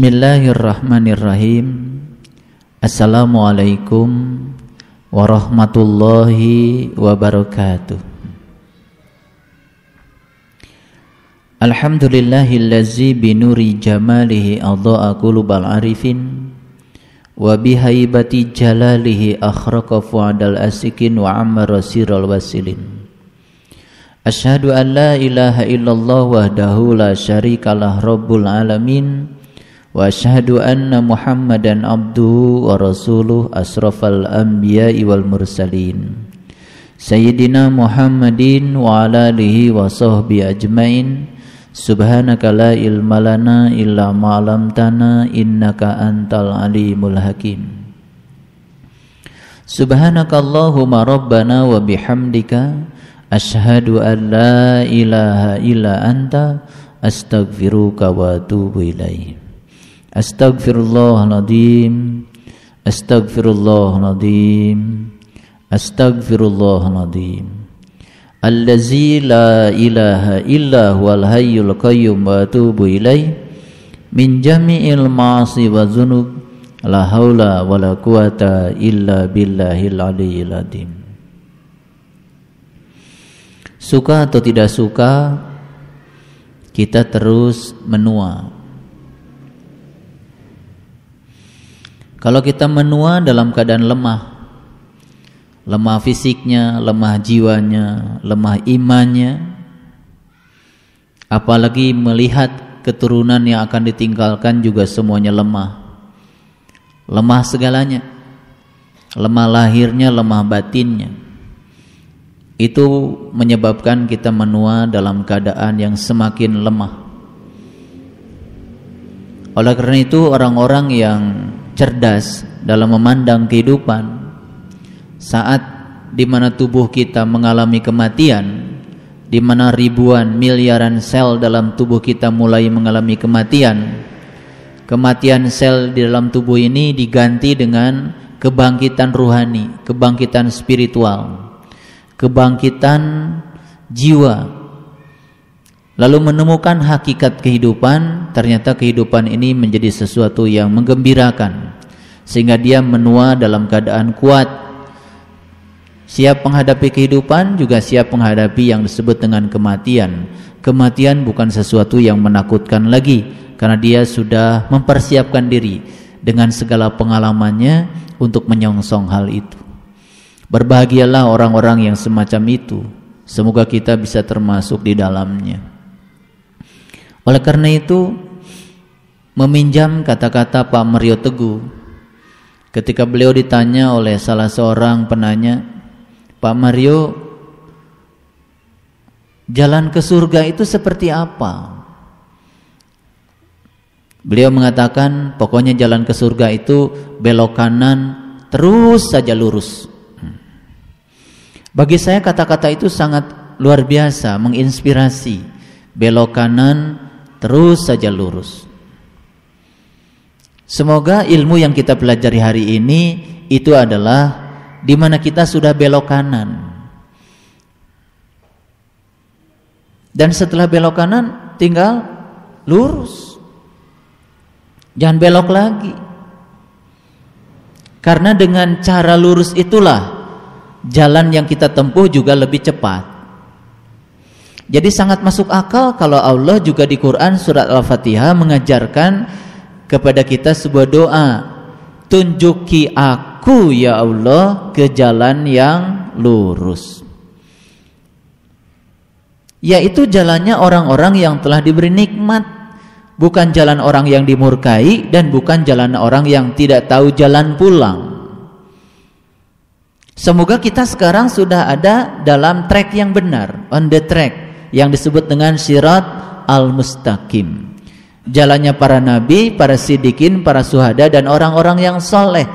Bismillahirrahmanirrahim Assalamualaikum warahmatullahi wabarakatuh Alhamdulillahillazi binuri jamalihi adha'a qulubal arifin wa bihaibati jalalihi akhraqa fuadal asikin wa amara siral wasilin Ashhadu an la ilaha illallah wahdahu la syarikalah rabbul alamin Wa ashadu anna muhammadan abdu wa rasuluh asrafal anbiya wal mursalin Sayyidina muhammadin wa ala lihi ajmain Subhanaka ilmalana illa ma'alam tana innaka antal alimul hakim Subhanaka Allahumma rabbana wa ilaha illa anta Astaghfiruka wa atubu ilayhim Astagfirullahaladzim Astagfirullahaladzim Astagfirullahaladzim Allazi la ilaha illa huwal hayyul qayyum wa atubu ilaih Min jami'il ma'asi wa zunub La hawla wa la quwata illa billahil aliyyil adim Suka atau tidak suka Kita terus menua Kalau kita menua dalam keadaan lemah, lemah fisiknya, lemah jiwanya, lemah imannya, apalagi melihat keturunan yang akan ditinggalkan juga semuanya lemah. Lemah segalanya. Lemah lahirnya, lemah batinnya. Itu menyebabkan kita menua dalam keadaan yang semakin lemah. Oleh karena itu orang-orang yang cerdas dalam memandang kehidupan saat di mana tubuh kita mengalami kematian di mana ribuan miliaran sel dalam tubuh kita mulai mengalami kematian kematian sel di dalam tubuh ini diganti dengan kebangkitan ruhani kebangkitan spiritual kebangkitan jiwa lalu menemukan hakikat kehidupan, ternyata kehidupan ini menjadi sesuatu yang menggembirakan, sehingga dia menua dalam keadaan kuat, siap menghadapi kehidupan, juga siap menghadapi yang disebut dengan kematian. Kematian bukan sesuatu yang menakutkan lagi, karena dia sudah mempersiapkan diri dengan segala pengalamannya untuk menyongsong hal itu. Berbahagialah orang-orang yang semacam itu. Semoga kita bisa termasuk di dalamnya. Oleh karena itu, meminjam kata-kata Pak Mario Teguh ketika beliau ditanya oleh salah seorang penanya, Pak Mario, jalan ke surga itu seperti apa? Beliau mengatakan, pokoknya jalan ke surga itu belok kanan terus saja lurus. Bagi saya kata-kata itu sangat luar biasa, menginspirasi. Belok kanan terus saja lurus. Semoga ilmu yang kita pelajari hari ini itu adalah di mana kita sudah belok kanan. Dan setelah belok kanan tinggal lurus. Jangan belok lagi. Karena dengan cara lurus itulah jalan yang kita tempuh juga lebih cepat. Jadi sangat masuk akal kalau Allah juga di Quran surat Al-Fatihah mengajarkan kepada kita sebuah doa. Tunjuki aku ya Allah ke jalan yang lurus. Yaitu jalannya orang-orang yang telah diberi nikmat, bukan jalan orang yang dimurkai dan bukan jalan orang yang tidak tahu jalan pulang. Semoga kita sekarang sudah ada dalam track yang benar, on the track yang disebut dengan sirat al-mustaqim. Jalannya para nabi, para sidikin, para suhada dan orang-orang yang soleh.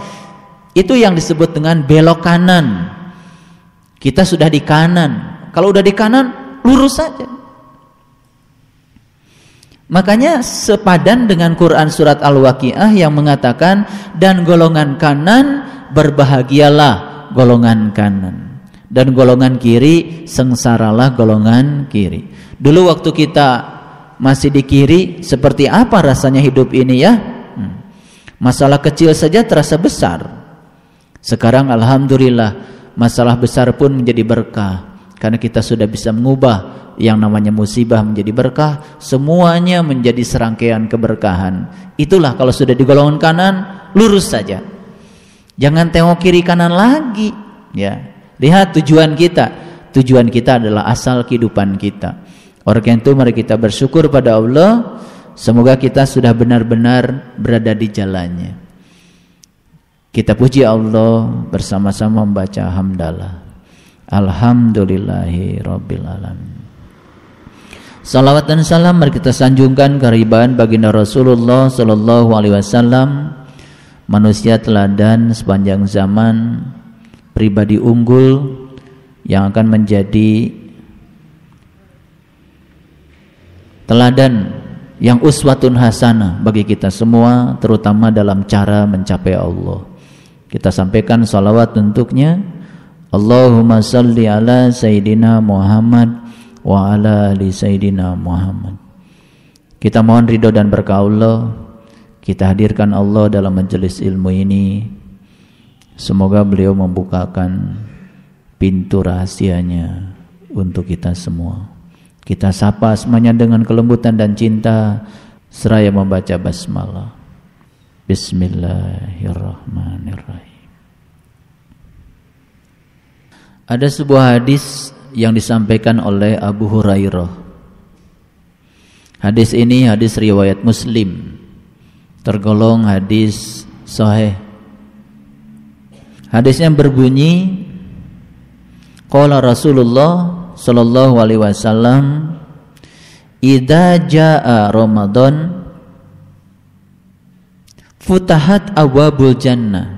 Itu yang disebut dengan belok kanan. Kita sudah di kanan. Kalau udah di kanan, lurus saja. Makanya sepadan dengan Quran surat Al-Waqiah yang mengatakan dan golongan kanan berbahagialah golongan kanan dan golongan kiri sengsaralah golongan kiri. Dulu waktu kita masih di kiri seperti apa rasanya hidup ini ya? Hmm. Masalah kecil saja terasa besar. Sekarang alhamdulillah masalah besar pun menjadi berkah karena kita sudah bisa mengubah yang namanya musibah menjadi berkah, semuanya menjadi serangkaian keberkahan. Itulah kalau sudah di golongan kanan lurus saja. Jangan tengok kiri kanan lagi, ya. Lihat tujuan kita. Tujuan kita adalah asal kehidupan kita. Orang yang itu mari kita bersyukur pada Allah. Semoga kita sudah benar-benar berada di jalannya. Kita puji Allah bersama-sama membaca hamdalah. Alhamdulillahi Rabbil Alamin. Salawat dan salam mari kita sanjungkan kehariban baginda Rasulullah Sallallahu Alaihi Wasallam manusia teladan sepanjang zaman pribadi unggul yang akan menjadi teladan yang uswatun hasanah bagi kita semua terutama dalam cara mencapai Allah. Kita sampaikan salawat untuknya. Allahumma salli ala Sayyidina Muhammad wa ala ali Sayyidina Muhammad. Kita mohon ridho dan berkah Allah. Kita hadirkan Allah dalam majelis ilmu ini Semoga beliau membukakan pintu rahasianya untuk kita semua. Kita sapa semuanya dengan kelembutan dan cinta seraya membaca basmalah. Bismillahirrahmanirrahim. Ada sebuah hadis yang disampaikan oleh Abu Hurairah. Hadis ini hadis riwayat Muslim. Tergolong hadis sahih Hadisnya berbunyi Qala Rasulullah sallallahu alaihi wasallam Idza jaa Ramadan futahat abwabul jannah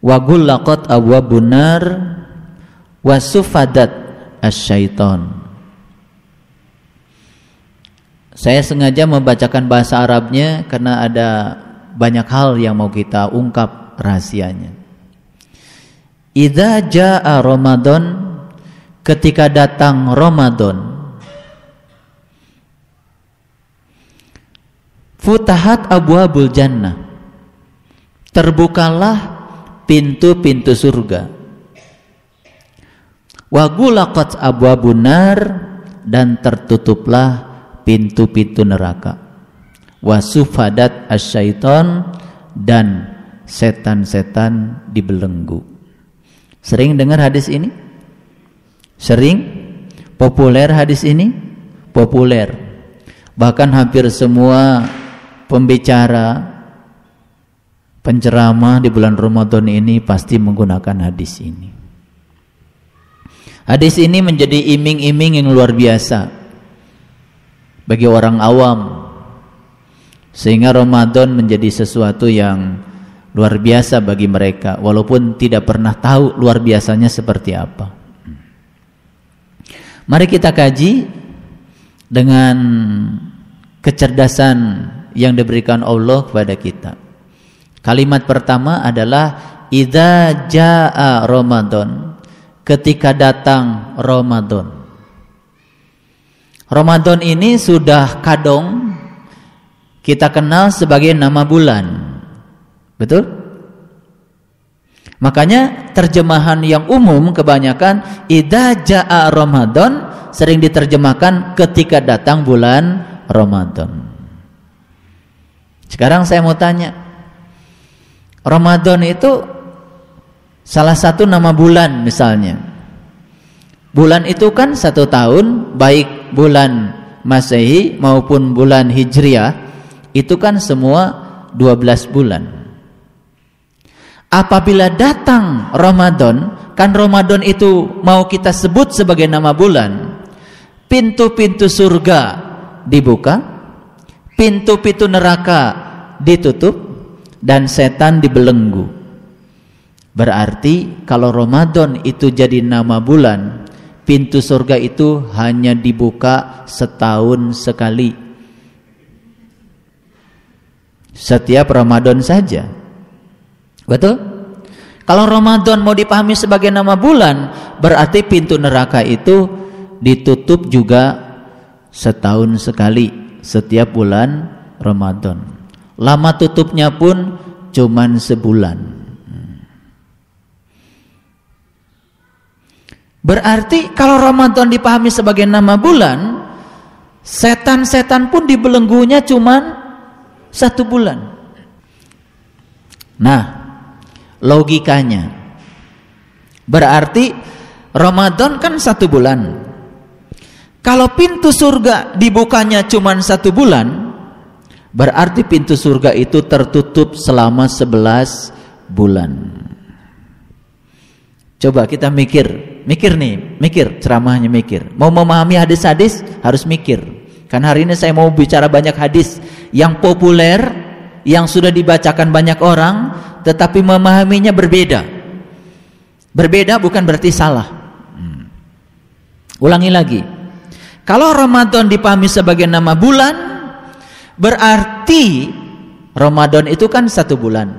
wa gullaqat abwabun nar wa sufadat asyaiton Saya sengaja membacakan bahasa Arabnya karena ada banyak hal yang mau kita ungkap rahasianya. Idza jaa Ramadan ketika datang Ramadan Futahat Abul jannah Terbukalah pintu-pintu surga Abu abwabun nar dan tertutuplah pintu-pintu neraka wasufadat asyaiton dan setan-setan dibelenggu Sering dengar hadis ini? Sering? Populer hadis ini? Populer. Bahkan hampir semua pembicara penceramah di bulan Ramadan ini pasti menggunakan hadis ini. Hadis ini menjadi iming-iming yang luar biasa bagi orang awam. Sehingga Ramadan menjadi sesuatu yang luar biasa bagi mereka walaupun tidak pernah tahu luar biasanya seperti apa. Mari kita kaji dengan kecerdasan yang diberikan Allah kepada kita. Kalimat pertama adalah idza jaa Ramadan. Ketika datang Ramadan. Ramadan ini sudah kadong, kita kenal sebagai nama bulan. Betul? Makanya terjemahan yang umum kebanyakan ida jaa Ramadan sering diterjemahkan ketika datang bulan Ramadan. Sekarang saya mau tanya. Ramadan itu salah satu nama bulan misalnya. Bulan itu kan satu tahun baik bulan Masehi maupun bulan Hijriah itu kan semua 12 bulan apabila datang Ramadan, kan Ramadan itu mau kita sebut sebagai nama bulan, pintu-pintu surga dibuka, pintu-pintu neraka ditutup, dan setan dibelenggu. Berarti kalau Ramadan itu jadi nama bulan, pintu surga itu hanya dibuka setahun sekali. Setiap Ramadan saja. Betul? Kalau Ramadan mau dipahami sebagai nama bulan, berarti pintu neraka itu ditutup juga setahun sekali setiap bulan Ramadan. Lama tutupnya pun cuma sebulan. Berarti kalau Ramadan dipahami sebagai nama bulan, setan-setan pun dibelenggunya cuma satu bulan. Nah, logikanya. Berarti Ramadan kan satu bulan. Kalau pintu surga dibukanya cuma satu bulan, berarti pintu surga itu tertutup selama sebelas bulan. Coba kita mikir, mikir nih, mikir ceramahnya mikir. Mau memahami hadis-hadis harus mikir. kan hari ini saya mau bicara banyak hadis yang populer, yang sudah dibacakan banyak orang, tetapi memahaminya berbeda. Berbeda bukan berarti salah. Hmm. Ulangi lagi. Kalau Ramadan dipahami sebagai nama bulan, berarti Ramadan itu kan satu bulan.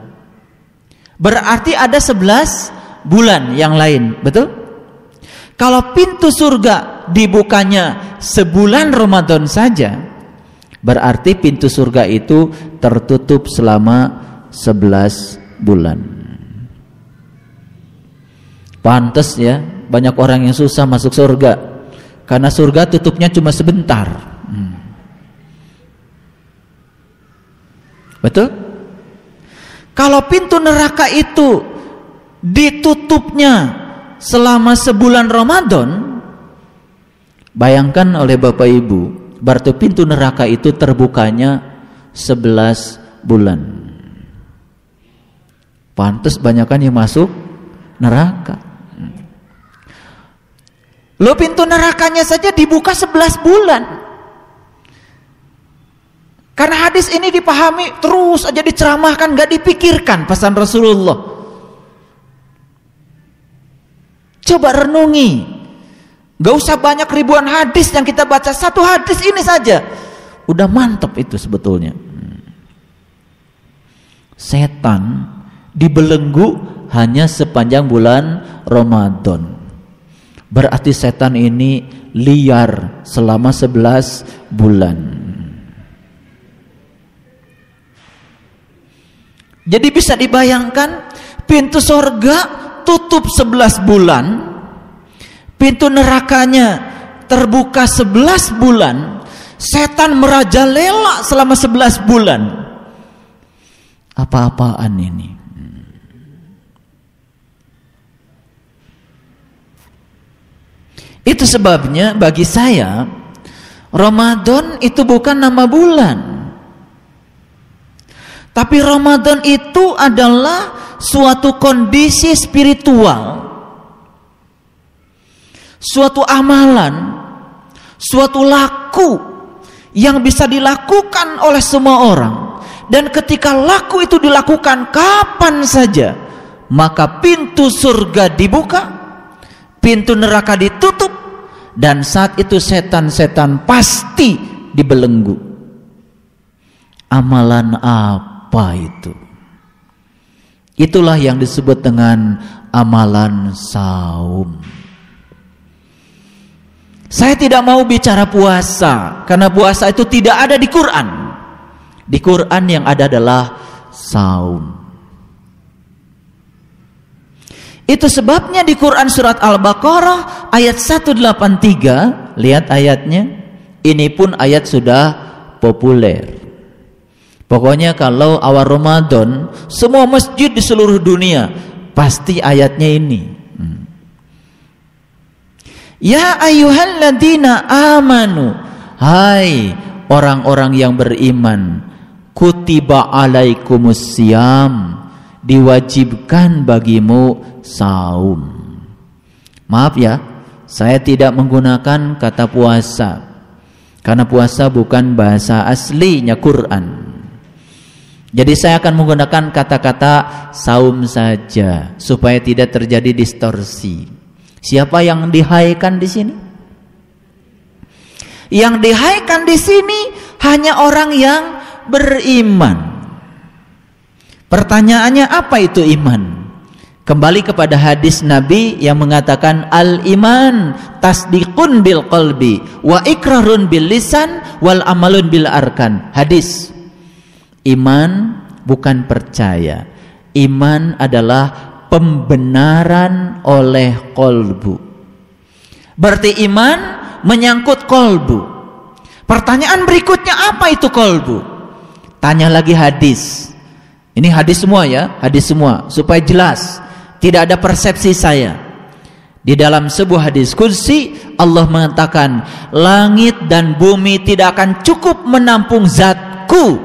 Berarti ada sebelas bulan yang lain, betul? Kalau pintu surga dibukanya sebulan Ramadan saja, berarti pintu surga itu tertutup selama sebelas bulan bulan. Pantes ya, banyak orang yang susah masuk surga. Karena surga tutupnya cuma sebentar. Hmm. Betul? Kalau pintu neraka itu ditutupnya selama sebulan Ramadan, bayangkan oleh Bapak Ibu, berarti pintu neraka itu terbukanya sebelas bulan. Pantes banyakkan yang masuk neraka. Lo pintu nerakanya saja dibuka 11 bulan. Karena hadis ini dipahami terus aja diceramahkan, gak dipikirkan pesan Rasulullah. Coba renungi. Gak usah banyak ribuan hadis yang kita baca, satu hadis ini saja. Udah mantep itu sebetulnya. Hmm. Setan dibelenggu hanya sepanjang bulan Ramadan. Berarti setan ini liar selama 11 bulan. Jadi bisa dibayangkan pintu sorga tutup 11 bulan, pintu nerakanya terbuka 11 bulan, setan merajalela selama 11 bulan. Apa-apaan ini? Itu sebabnya bagi saya Ramadan itu bukan nama bulan. Tapi Ramadan itu adalah suatu kondisi spiritual. Suatu amalan, suatu laku yang bisa dilakukan oleh semua orang. Dan ketika laku itu dilakukan kapan saja, maka pintu surga dibuka pintu neraka ditutup dan saat itu setan-setan pasti dibelenggu amalan apa itu itulah yang disebut dengan amalan saum saya tidak mau bicara puasa karena puasa itu tidak ada di Quran. Di Quran yang ada adalah saum. Itu sebabnya di Quran surat Al-Baqarah ayat 183, lihat ayatnya. Ini pun ayat sudah populer. Pokoknya kalau awal Ramadan, semua masjid di seluruh dunia pasti ayatnya ini. Ya Ya ayyuhalladzina amanu. Hai orang-orang yang beriman, kutiba alaikumus siyam diwajibkan bagimu saum. Maaf ya, saya tidak menggunakan kata puasa. Karena puasa bukan bahasa aslinya Quran. Jadi saya akan menggunakan kata-kata saum saja supaya tidak terjadi distorsi. Siapa yang dihaikan di sini? Yang dihaikan di sini hanya orang yang beriman. Pertanyaannya apa itu iman? Kembali kepada hadis Nabi yang mengatakan al-iman tasdiqun bil qalbi wa ikrarun bil lisan wal amalun bil arkan. Hadis. Iman bukan percaya. Iman adalah pembenaran oleh kolbu. Berarti iman menyangkut kolbu. Pertanyaan berikutnya apa itu kolbu? Tanya lagi hadis. Ini hadis semua ya, hadis semua supaya jelas. Tidak ada persepsi saya. Di dalam sebuah hadis kursi Allah mengatakan langit dan bumi tidak akan cukup menampung zatku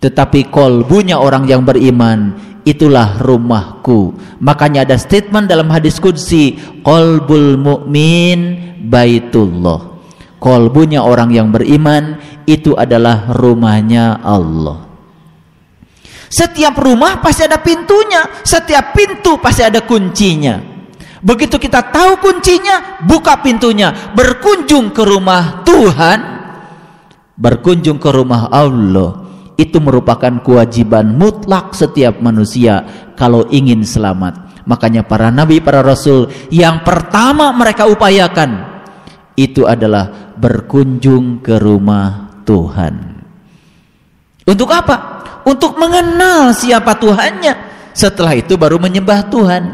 tetapi kolbunya orang yang beriman itulah rumahku. Makanya ada statement dalam hadis kudsi, kolbul mukmin baitullah. Kolbunya orang yang beriman itu adalah rumahnya Allah. Setiap rumah pasti ada pintunya, setiap pintu pasti ada kuncinya. Begitu kita tahu kuncinya, buka pintunya, berkunjung ke rumah Tuhan, berkunjung ke rumah Allah. Itu merupakan kewajiban mutlak setiap manusia kalau ingin selamat. Makanya para nabi, para rasul yang pertama mereka upayakan itu adalah berkunjung ke rumah Tuhan. Untuk apa? untuk mengenal siapa Tuhannya setelah itu baru menyembah Tuhan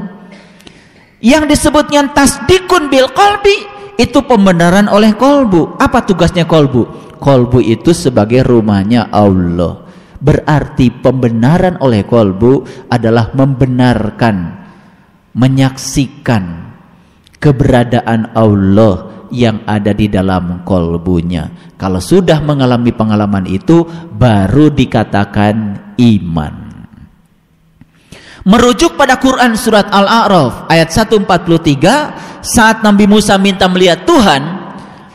yang disebutnya tasdikun bil kolbi itu pembenaran oleh kolbu apa tugasnya kolbu? kolbu itu sebagai rumahnya Allah berarti pembenaran oleh kolbu adalah membenarkan menyaksikan keberadaan Allah yang ada di dalam kolbunya. Kalau sudah mengalami pengalaman itu, baru dikatakan iman merujuk pada Quran surat Al-A'raf ayat 143 saat Nabi Musa minta melihat Tuhan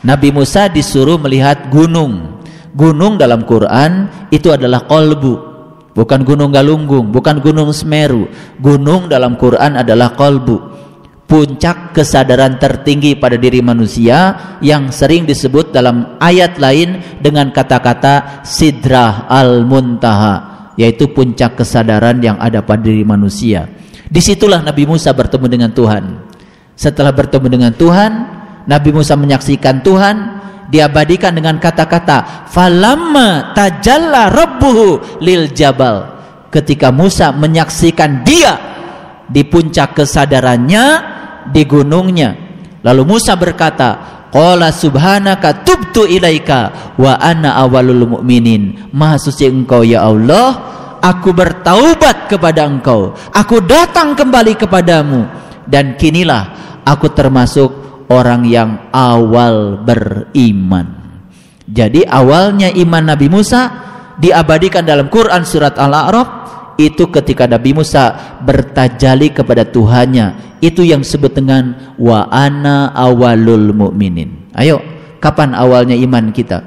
Nabi Musa disuruh melihat gunung gunung dalam Quran itu adalah kolbu bukan gunung galunggung bukan gunung semeru gunung dalam Quran adalah kolbu puncak kesadaran tertinggi pada diri manusia yang sering disebut dalam ayat lain dengan kata-kata sidrah al-muntaha yaitu puncak kesadaran yang ada pada diri manusia. Disitulah Nabi Musa bertemu dengan Tuhan. Setelah bertemu dengan Tuhan, Nabi Musa menyaksikan Tuhan diabadikan dengan kata-kata falamma tajalla rabbuhu lil jabal. Ketika Musa menyaksikan dia di puncak kesadarannya di gunungnya. Lalu Musa berkata, Qala subhanaka tubtu ilaika wa ana awalul mu'minin. Maha suci Engkau ya Allah, aku bertaubat kepada Engkau. Aku datang kembali kepadamu dan kinilah aku termasuk orang yang awal beriman. Jadi awalnya iman Nabi Musa diabadikan dalam Quran surat Al-A'raf itu ketika Nabi Musa bertajali kepada Tuhannya itu yang disebut dengan wa ana awalul mu'minin ayo kapan awalnya iman kita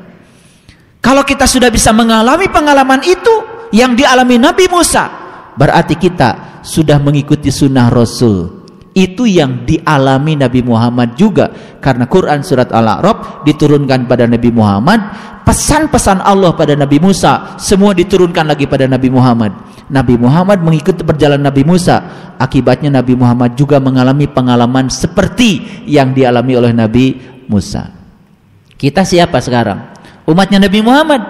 kalau kita sudah bisa mengalami pengalaman itu yang dialami Nabi Musa berarti kita sudah mengikuti sunnah Rasul itu yang dialami Nabi Muhammad juga karena Quran surat Al-A'raf diturunkan pada Nabi Muhammad, pesan-pesan Allah pada Nabi Musa semua diturunkan lagi pada Nabi Muhammad. Nabi Muhammad mengikuti perjalanan Nabi Musa. Akibatnya Nabi Muhammad juga mengalami pengalaman seperti yang dialami oleh Nabi Musa. Kita siapa sekarang? Umatnya Nabi Muhammad.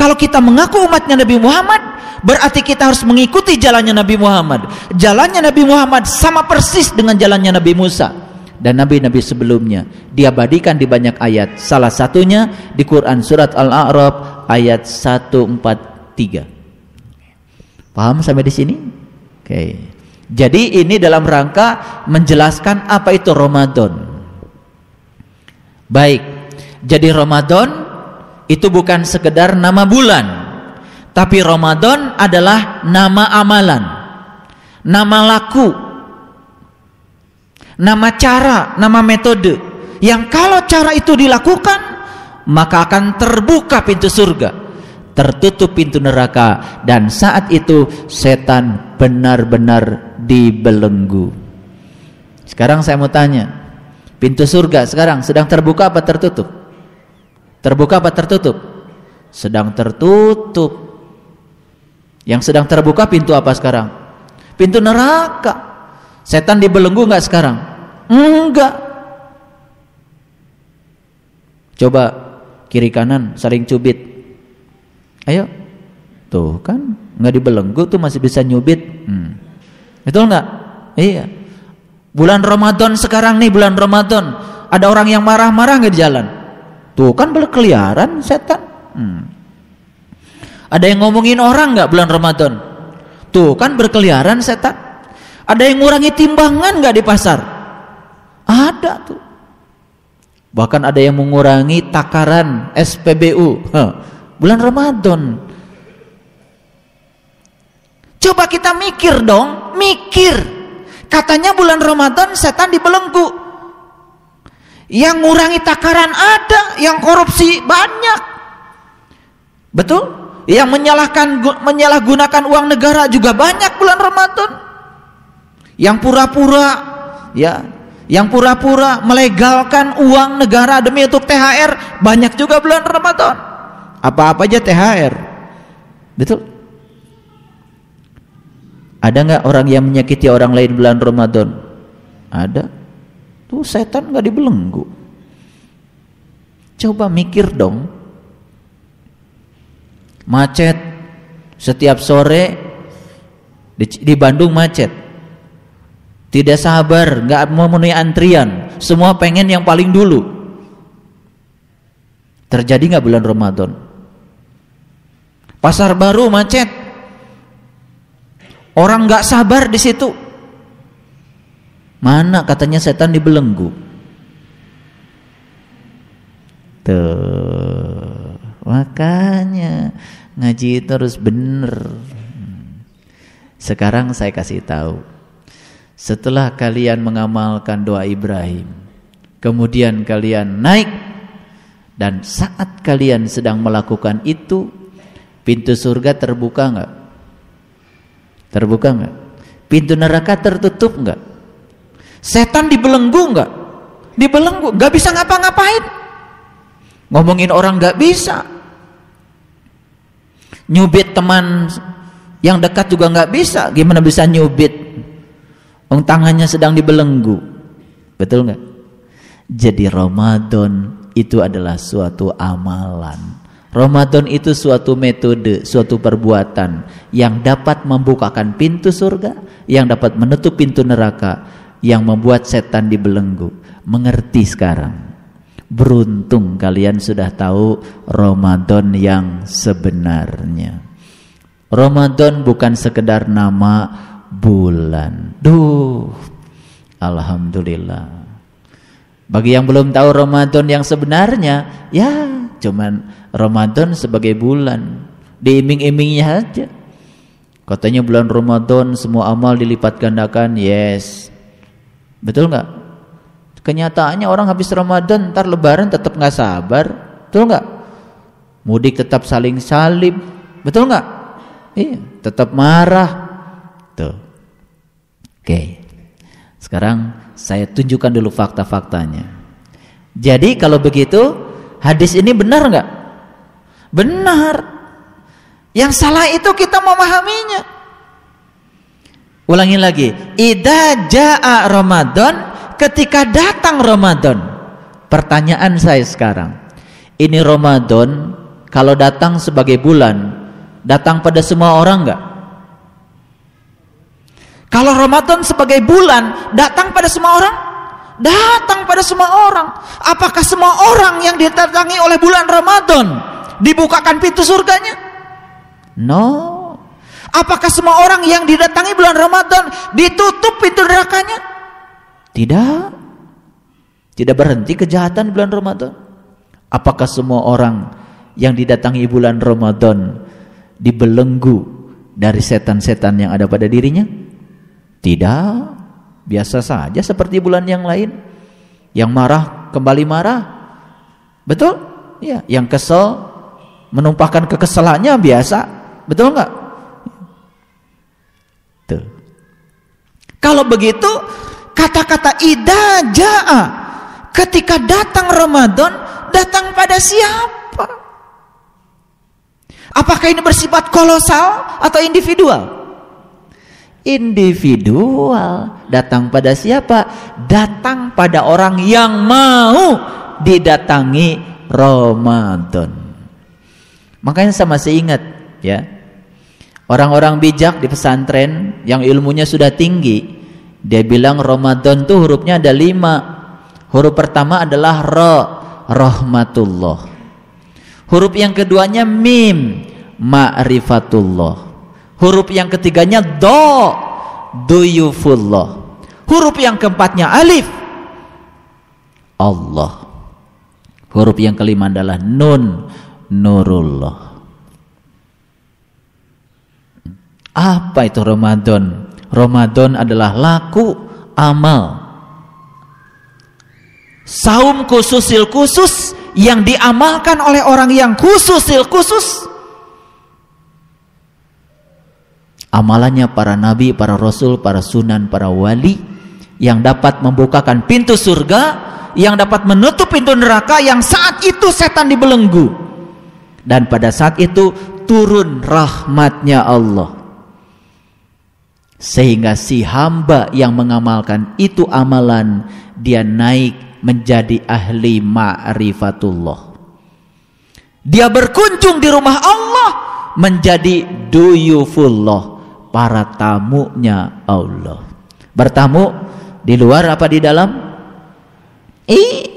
Kalau kita mengaku umatnya Nabi Muhammad, berarti kita harus mengikuti jalannya Nabi Muhammad jalannya Nabi Muhammad sama persis dengan jalannya Nabi Musa dan nabi-nabi sebelumnya diabadikan di banyak ayat salah satunya di Quran surat Al-A'raf ayat 143 paham sampai di sini oke okay. jadi ini dalam rangka menjelaskan apa itu Ramadan baik jadi Ramadan itu bukan sekedar nama bulan tapi Ramadan adalah nama amalan, nama laku, nama cara, nama metode. Yang kalau cara itu dilakukan, maka akan terbuka pintu surga, tertutup pintu neraka, dan saat itu setan benar-benar dibelenggu. Sekarang saya mau tanya, pintu surga sekarang sedang terbuka apa tertutup? Terbuka apa tertutup? Sedang tertutup yang sedang terbuka pintu apa sekarang? Pintu neraka. Setan dibelenggu nggak sekarang? Enggak. Coba kiri kanan saling cubit. Ayo. Tuh kan nggak dibelenggu tuh masih bisa nyubit. Hmm. Betul nggak? Iya. Bulan Ramadan sekarang nih bulan Ramadan ada orang yang marah-marah nggak di jalan. Tuh kan berkeliaran setan. Hmm. Ada yang ngomongin orang nggak bulan Ramadan? Tuh kan berkeliaran setan. Ada yang ngurangi timbangan nggak di pasar? Ada tuh. Bahkan ada yang mengurangi takaran SPBU. Huh. Bulan Ramadan. Coba kita mikir dong, mikir. Katanya bulan Ramadan setan dibelenggu. Yang ngurangi takaran ada, yang korupsi banyak. Betul? yang menyalahkan menyalahgunakan uang negara juga banyak bulan Ramadan yang pura-pura ya yang pura-pura melegalkan uang negara demi untuk THR banyak juga bulan Ramadan apa-apa aja THR betul ada nggak orang yang menyakiti orang lain bulan Ramadan ada tuh setan nggak dibelenggu coba mikir dong macet setiap sore di, di Bandung macet tidak sabar nggak mau memenuhi antrian semua pengen yang paling dulu terjadi nggak bulan Ramadan pasar baru macet orang nggak sabar di situ mana katanya setan dibelenggu tuh Makanya ngaji terus bener. Sekarang saya kasih tahu. Setelah kalian mengamalkan doa Ibrahim, kemudian kalian naik dan saat kalian sedang melakukan itu, pintu surga terbuka nggak? Terbuka nggak? Pintu neraka tertutup nggak? Setan dibelenggu nggak? Dibelenggu, enggak bisa ngapa-ngapain. Ngomongin orang gak bisa, nyubit teman yang dekat juga nggak bisa gimana bisa nyubit Ong tangannya sedang dibelenggu betul nggak jadi Ramadan itu adalah suatu amalan Ramadan itu suatu metode, suatu perbuatan yang dapat membukakan pintu surga, yang dapat menutup pintu neraka, yang membuat setan dibelenggu. Mengerti sekarang. Beruntung kalian sudah tahu Ramadan yang sebenarnya. Ramadan bukan sekedar nama bulan. Duh, Alhamdulillah. Bagi yang belum tahu Ramadan yang sebenarnya, ya cuman Ramadan sebagai bulan. Diiming-imingnya aja. Katanya bulan Ramadan semua amal dilipat gandakan, yes. Betul nggak? Kenyataannya orang habis Ramadan ntar lebaran tetap nggak sabar, betul nggak? Mudik tetap saling salib, betul nggak? Iya, tetap marah. Tuh. Oke. Sekarang saya tunjukkan dulu fakta-faktanya. Jadi kalau begitu hadis ini benar nggak? Benar. Yang salah itu kita memahaminya. Ulangi lagi. Ida jaa Ramadan ketika datang Ramadan. Pertanyaan saya sekarang, ini Ramadan kalau datang sebagai bulan, datang pada semua orang nggak? Kalau Ramadan sebagai bulan, datang pada semua orang? Datang pada semua orang. Apakah semua orang yang didatangi oleh bulan Ramadan dibukakan pintu surganya? No. Apakah semua orang yang didatangi bulan Ramadan ditutup pintu nerakanya? Tidak. Tidak berhenti kejahatan bulan Ramadan. Apakah semua orang yang didatangi bulan Ramadan dibelenggu dari setan-setan yang ada pada dirinya? Tidak. Biasa saja seperti bulan yang lain. Yang marah kembali marah. Betul? Ya, yang kesel menumpahkan kekesalannya biasa. Betul enggak? Tuh. Kalau begitu Kata-kata ida jaa ketika datang Ramadan datang pada siapa? Apakah ini bersifat kolosal atau individual? Individual datang pada siapa? Datang pada orang yang mau didatangi Ramadan. Makanya sama saya ingat ya. Orang-orang bijak di pesantren yang ilmunya sudah tinggi, dia bilang Ramadan tuh hurufnya ada lima. Huruf pertama adalah ra, rahmatullah. Huruf yang keduanya mim, ma'rifatullah. Huruf yang ketiganya do, duyufullah. Huruf yang keempatnya alif, Allah. Huruf yang kelima adalah nun, nurullah. Apa itu Ramadan? Ramadan adalah laku amal. Saum khususil khusus yang diamalkan oleh orang yang khususil khusus. Amalannya para nabi, para rasul, para sunan, para wali yang dapat membukakan pintu surga, yang dapat menutup pintu neraka yang saat itu setan dibelenggu. Dan pada saat itu turun rahmatnya Allah sehingga si hamba yang mengamalkan itu amalan dia naik menjadi ahli ma'rifatullah dia berkunjung di rumah Allah menjadi duyufullah para tamunya Allah bertamu di luar apa di dalam I. Iya.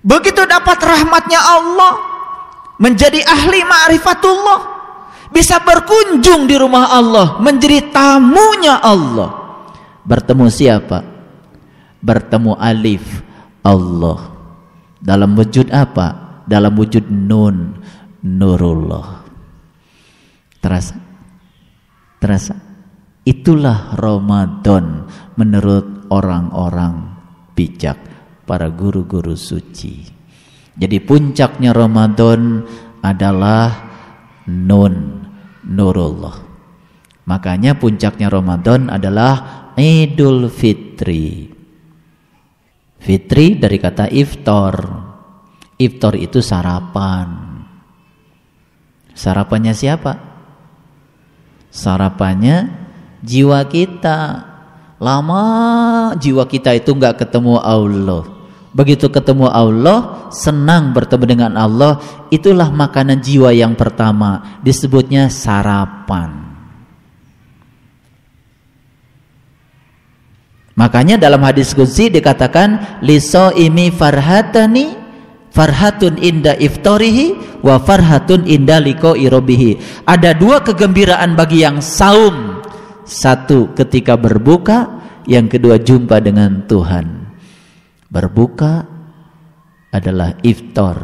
begitu dapat rahmatnya Allah menjadi ahli ma'rifatullah bisa berkunjung di rumah Allah, menjadi tamunya Allah. Bertemu siapa? Bertemu alif Allah. Dalam wujud apa? Dalam wujud nun, nurullah. Terasa? Terasa? Itulah Ramadan menurut orang-orang bijak, para guru-guru suci. Jadi puncaknya Ramadan adalah nun nurullah. Makanya puncaknya Ramadan adalah Idul Fitri. Fitri dari kata iftar. Iftar itu sarapan. Sarapannya siapa? Sarapannya jiwa kita. Lama jiwa kita itu nggak ketemu Allah. Begitu ketemu Allah, senang bertemu dengan Allah, itulah makanan jiwa yang pertama, disebutnya sarapan. Makanya dalam hadis kunci dikatakan liso imi farhatani farhatun inda iftorihi wa farhatun inda liko irobihi. Ada dua kegembiraan bagi yang saum. Satu ketika berbuka, yang kedua jumpa dengan Tuhan. Berbuka adalah iftar.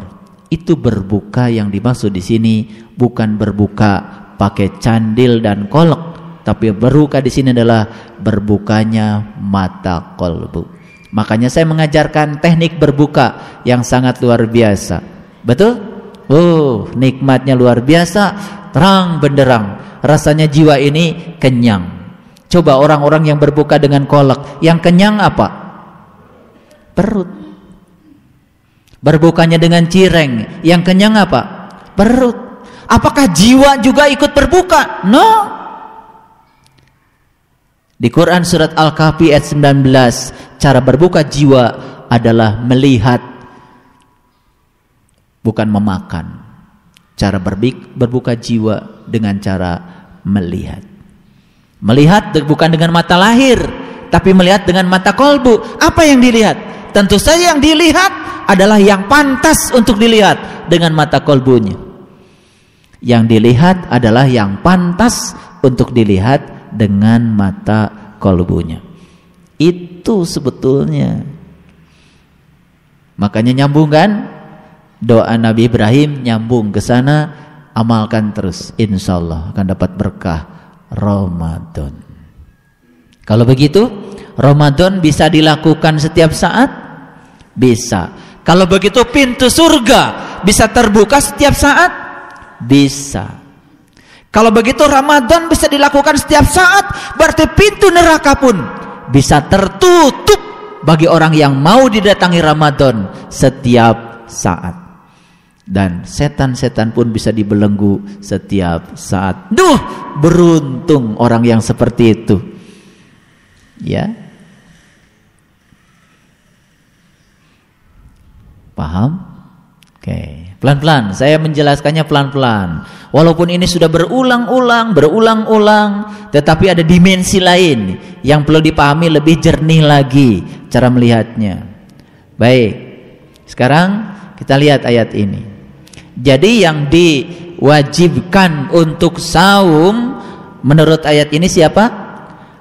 Itu berbuka yang dimaksud di sini bukan berbuka pakai candil dan kolok, tapi berbuka di sini adalah berbukanya mata kolbu. Makanya saya mengajarkan teknik berbuka yang sangat luar biasa. Betul? Oh, nikmatnya luar biasa, terang benderang. Rasanya jiwa ini kenyang. Coba orang-orang yang berbuka dengan kolak, yang kenyang apa? Perut. Berbukanya dengan cireng, yang kenyang apa? Perut. Apakah jiwa juga ikut berbuka? No. Di Quran surat Al-Kahfi ayat 19, cara berbuka jiwa adalah melihat bukan memakan. Cara berbuka jiwa dengan cara melihat. Melihat bukan dengan mata lahir, tapi melihat dengan mata kolbu. Apa yang dilihat? tentu saja yang dilihat adalah yang pantas untuk dilihat dengan mata kolbunya yang dilihat adalah yang pantas untuk dilihat dengan mata kolbunya itu sebetulnya makanya nyambung kan doa Nabi Ibrahim nyambung ke sana amalkan terus insya Allah akan dapat berkah Ramadan kalau begitu Ramadan bisa dilakukan setiap saat bisa. Kalau begitu pintu surga bisa terbuka setiap saat? Bisa. Kalau begitu Ramadan bisa dilakukan setiap saat, berarti pintu neraka pun bisa tertutup bagi orang yang mau didatangi Ramadan setiap saat. Dan setan-setan pun bisa dibelenggu setiap saat. Duh, beruntung orang yang seperti itu. Ya, Paham? Oke, pelan-pelan. Saya menjelaskannya pelan-pelan. Walaupun ini sudah berulang-ulang, berulang-ulang, tetapi ada dimensi lain yang perlu dipahami lebih jernih lagi cara melihatnya. Baik. Sekarang kita lihat ayat ini. Jadi yang diwajibkan untuk saum menurut ayat ini siapa?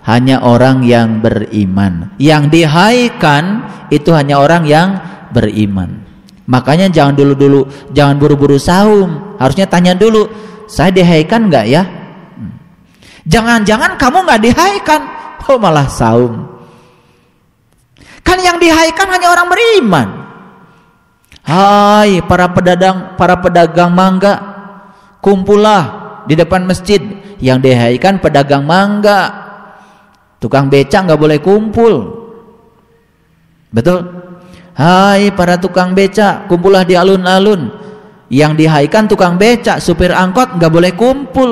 Hanya orang yang beriman. Yang dihaikan itu hanya orang yang beriman. Makanya jangan dulu-dulu, jangan buru-buru saum. Harusnya tanya dulu, saya dihaikan nggak ya? Hmm. Jangan-jangan kamu nggak dihaikan, kok oh malah saum. Kan yang dihaikan hanya orang beriman. Hai para pedagang, para pedagang mangga, kumpullah di depan masjid. Yang dihaikan pedagang mangga, tukang beca nggak boleh kumpul. Betul? Hai para tukang becak, kumpullah di alun-alun. Yang dihaikan tukang becak, supir angkot nggak boleh kumpul.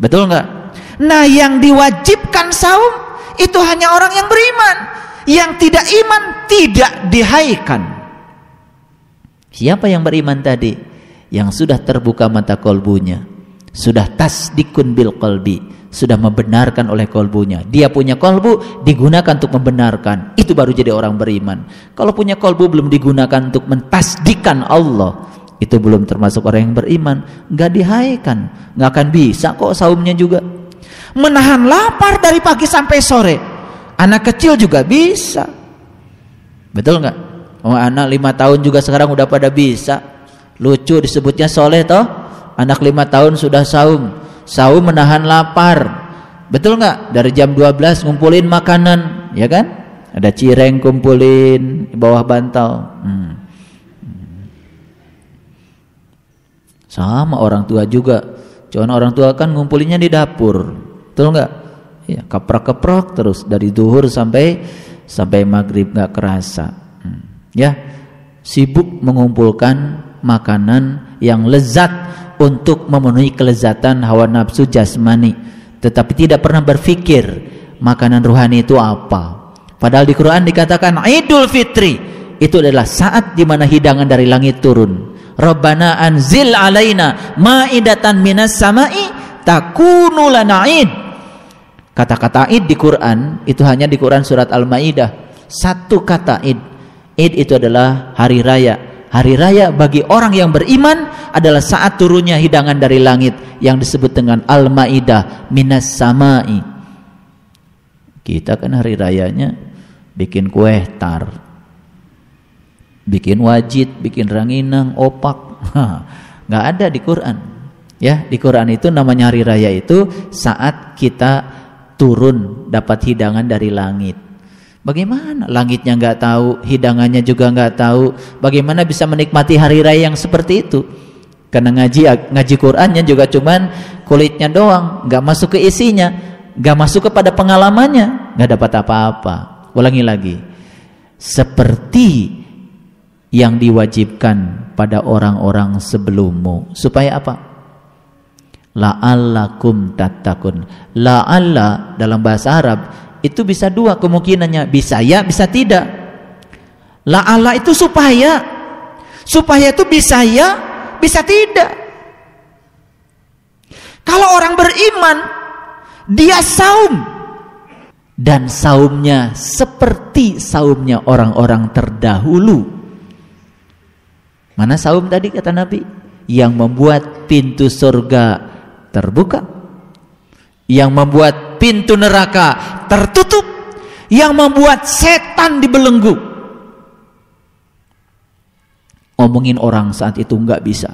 Betul nggak? Nah, yang diwajibkan saum itu hanya orang yang beriman. Yang tidak iman tidak dihaikan. Siapa yang beriman tadi? Yang sudah terbuka mata kolbunya, sudah tasdikun bil kolbi sudah membenarkan oleh kolbunya. Dia punya kolbu digunakan untuk membenarkan. Itu baru jadi orang beriman. Kalau punya kolbu belum digunakan untuk mentasdikan Allah, itu belum termasuk orang yang beriman. Nggak dihaikan, nggak akan bisa kok saumnya juga. Menahan lapar dari pagi sampai sore, anak kecil juga bisa. Betul nggak? Oh anak lima tahun juga sekarang udah pada bisa. Lucu disebutnya soleh toh. Anak lima tahun sudah saum saum menahan lapar betul nggak dari jam 12 ngumpulin makanan ya kan ada cireng kumpulin di bawah bantal hmm. hmm. sama orang tua juga cuman orang tua kan ngumpulinnya di dapur betul nggak ya keprok keprak terus dari duhur sampai sampai maghrib nggak kerasa hmm. ya sibuk mengumpulkan makanan yang lezat untuk memenuhi kelezatan hawa nafsu jasmani tetapi tidak pernah berpikir makanan ruhani itu apa padahal di Quran dikatakan Idul Fitri itu adalah saat di mana hidangan dari langit turun Rabbana anzil alaina ma'idatan minas sama'i takunu lana kata-kata id di Quran itu hanya di Quran surat Al-Maidah satu kata id id itu adalah hari raya Hari raya bagi orang yang beriman adalah saat turunnya hidangan dari langit yang disebut dengan Al-Maidah minas samai. Kita kan hari rayanya bikin kue tar, bikin wajit, bikin ranginang, opak. nggak ada di Quran. Ya, di Quran itu namanya hari raya itu saat kita turun dapat hidangan dari langit. Bagaimana langitnya nggak tahu, hidangannya juga nggak tahu. Bagaimana bisa menikmati hari raya yang seperti itu? Karena ngaji ngaji Qurannya juga cuman kulitnya doang, nggak masuk ke isinya, nggak masuk kepada pengalamannya, nggak dapat apa-apa. Ulangi lagi, seperti yang diwajibkan pada orang-orang sebelummu supaya apa? La'allakum tatakun. La'alla dalam bahasa Arab itu bisa dua kemungkinannya bisa ya bisa tidak la'ala itu supaya supaya itu bisa ya bisa tidak kalau orang beriman dia saum dan saumnya seperti saumnya orang-orang terdahulu mana saum tadi kata Nabi yang membuat pintu surga terbuka yang membuat pintu neraka tertutup yang membuat setan dibelenggu. Ngomongin orang saat itu nggak bisa.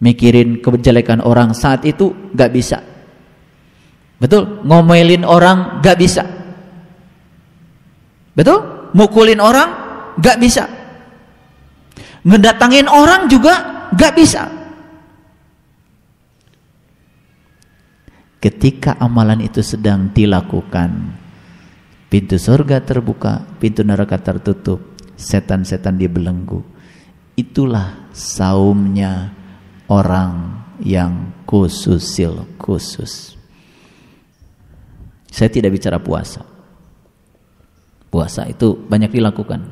Mikirin kejelekan orang saat itu nggak bisa. Betul, ngomelin orang nggak bisa. Betul, mukulin orang nggak bisa. Ngedatangin orang juga nggak bisa Ketika amalan itu sedang dilakukan, pintu surga terbuka, pintu neraka tertutup, setan-setan dibelenggu. Itulah saumnya orang yang khususil khusus. Saya tidak bicara puasa. Puasa itu banyak dilakukan.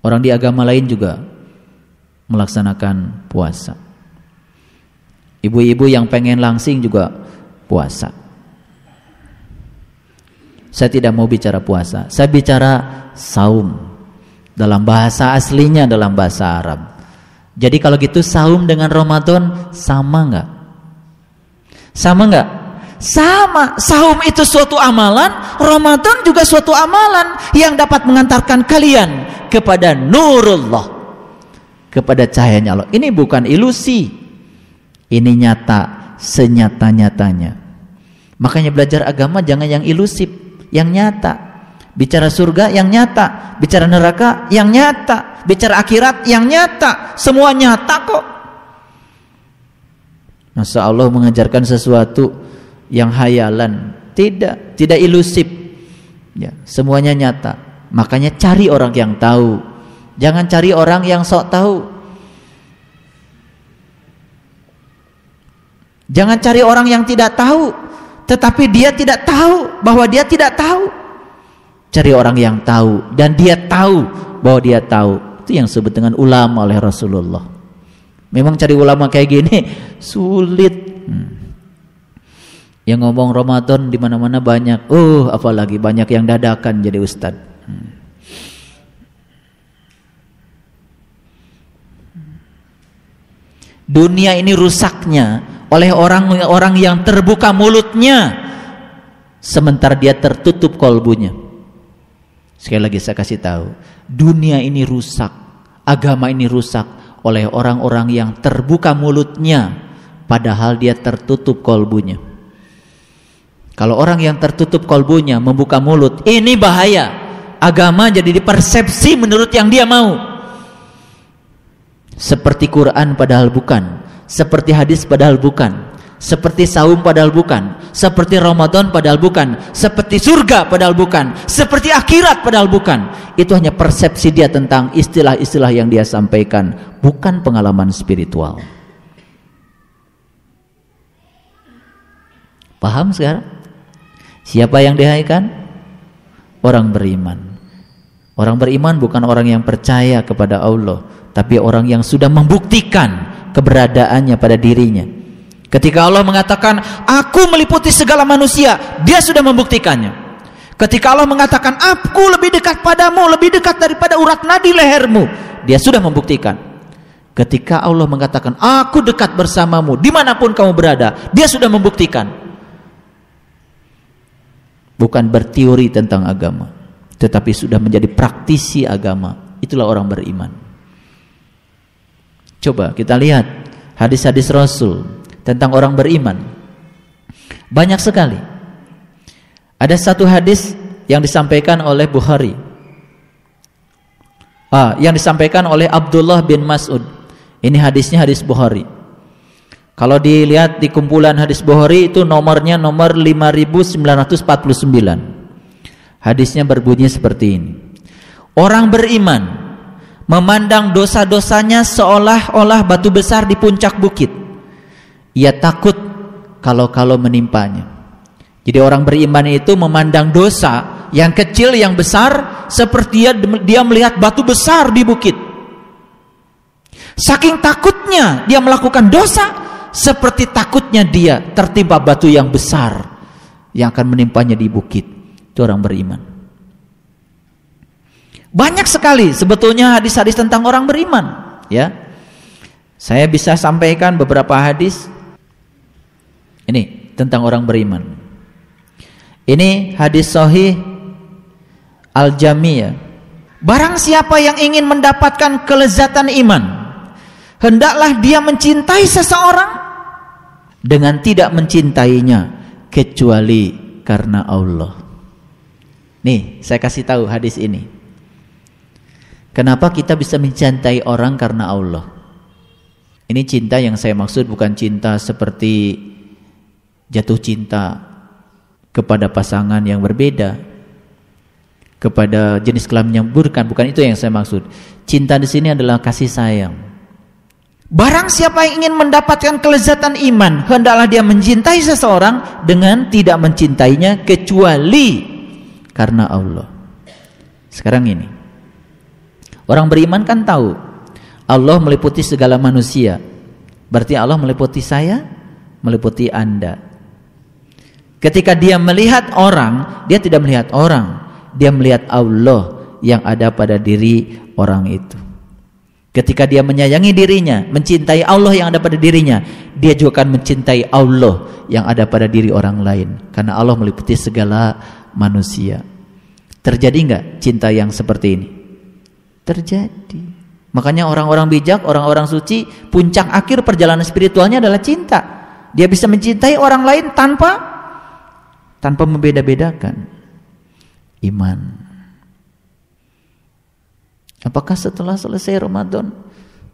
Orang di agama lain juga melaksanakan puasa. Ibu-ibu yang pengen langsing juga puasa. Saya tidak mau bicara puasa, saya bicara saum. Dalam bahasa aslinya dalam bahasa Arab. Jadi kalau gitu saum dengan Ramadan sama nggak? Sama nggak? Sama, saum itu suatu amalan, Ramadan juga suatu amalan yang dapat mengantarkan kalian kepada nurullah. Kepada cahayanya Allah. Ini bukan ilusi. Ini nyata, senyata-nyatanya. Makanya belajar agama jangan yang ilusif, yang nyata. Bicara surga yang nyata, bicara neraka yang nyata, bicara akhirat yang nyata, semua nyata kok. Masa Allah mengajarkan sesuatu yang hayalan? Tidak, tidak ilusif. Ya, semuanya nyata. Makanya cari orang yang tahu. Jangan cari orang yang sok tahu. Jangan cari orang yang tidak tahu tetapi dia tidak tahu bahwa dia tidak tahu. Cari orang yang tahu dan dia tahu bahwa dia tahu. Itu yang disebut dengan ulama oleh Rasulullah. Memang cari ulama kayak gini sulit. Hmm. Yang ngomong Ramadan di mana-mana banyak. Oh, apalagi banyak yang dadakan jadi ustad. Hmm. Dunia ini rusaknya oleh orang-orang yang terbuka mulutnya sementara dia tertutup kolbunya. Sekali lagi saya kasih tahu, dunia ini rusak, agama ini rusak oleh orang-orang yang terbuka mulutnya padahal dia tertutup kolbunya. Kalau orang yang tertutup kolbunya membuka mulut, ini bahaya. Agama jadi dipersepsi menurut yang dia mau. Seperti Quran padahal bukan. Seperti hadis padahal bukan. Seperti saum padahal bukan. Seperti Ramadan padahal bukan. Seperti surga padahal bukan. Seperti akhirat padahal bukan. Itu hanya persepsi dia tentang istilah-istilah yang dia sampaikan. Bukan pengalaman spiritual. Paham sekarang? Siapa yang dihaikan? Orang beriman. Orang beriman bukan orang yang percaya kepada Allah. Tapi orang yang sudah membuktikan keberadaannya pada dirinya. Ketika Allah mengatakan, "Aku meliputi segala manusia," dia sudah membuktikannya. Ketika Allah mengatakan, "Aku lebih dekat padamu, lebih dekat daripada urat nadi lehermu," dia sudah membuktikan. Ketika Allah mengatakan, "Aku dekat bersamamu dimanapun kamu berada," dia sudah membuktikan. Bukan berteori tentang agama, tetapi sudah menjadi praktisi agama. Itulah orang beriman. Coba kita lihat hadis-hadis Rasul tentang orang beriman. Banyak sekali. Ada satu hadis yang disampaikan oleh Bukhari. Ah, yang disampaikan oleh Abdullah bin Mas'ud. Ini hadisnya hadis Bukhari. Kalau dilihat di kumpulan hadis Bukhari itu nomornya nomor 5949. Hadisnya berbunyi seperti ini. Orang beriman memandang dosa-dosanya seolah-olah batu besar di puncak bukit. Ia takut kalau-kalau menimpanya. Jadi orang beriman itu memandang dosa yang kecil yang besar seperti dia, melihat batu besar di bukit. Saking takutnya dia melakukan dosa seperti takutnya dia tertimpa batu yang besar yang akan menimpanya di bukit. Itu orang beriman. Banyak sekali sebetulnya hadis-hadis tentang orang beriman, ya. Saya bisa sampaikan beberapa hadis ini tentang orang beriman. Ini hadis sahih Al-Jamiyah. Barang siapa yang ingin mendapatkan kelezatan iman, hendaklah dia mencintai seseorang dengan tidak mencintainya kecuali karena Allah. Nih, saya kasih tahu hadis ini. Kenapa kita bisa mencintai orang karena Allah? Ini cinta yang saya maksud bukan cinta seperti jatuh cinta kepada pasangan yang berbeda, kepada jenis kelamin yang bukan, bukan itu yang saya maksud. Cinta di sini adalah kasih sayang. Barang siapa yang ingin mendapatkan kelezatan iman, hendaklah dia mencintai seseorang dengan tidak mencintainya kecuali karena Allah. Sekarang ini, Orang beriman kan tahu Allah meliputi segala manusia. Berarti Allah meliputi saya, meliputi Anda. Ketika dia melihat orang, dia tidak melihat orang, dia melihat Allah yang ada pada diri orang itu. Ketika dia menyayangi dirinya, mencintai Allah yang ada pada dirinya, dia juga akan mencintai Allah yang ada pada diri orang lain. Karena Allah meliputi segala manusia. Terjadi nggak cinta yang seperti ini? terjadi. Makanya orang-orang bijak, orang-orang suci, puncak akhir perjalanan spiritualnya adalah cinta. Dia bisa mencintai orang lain tanpa tanpa membeda-bedakan iman. Apakah setelah selesai Ramadan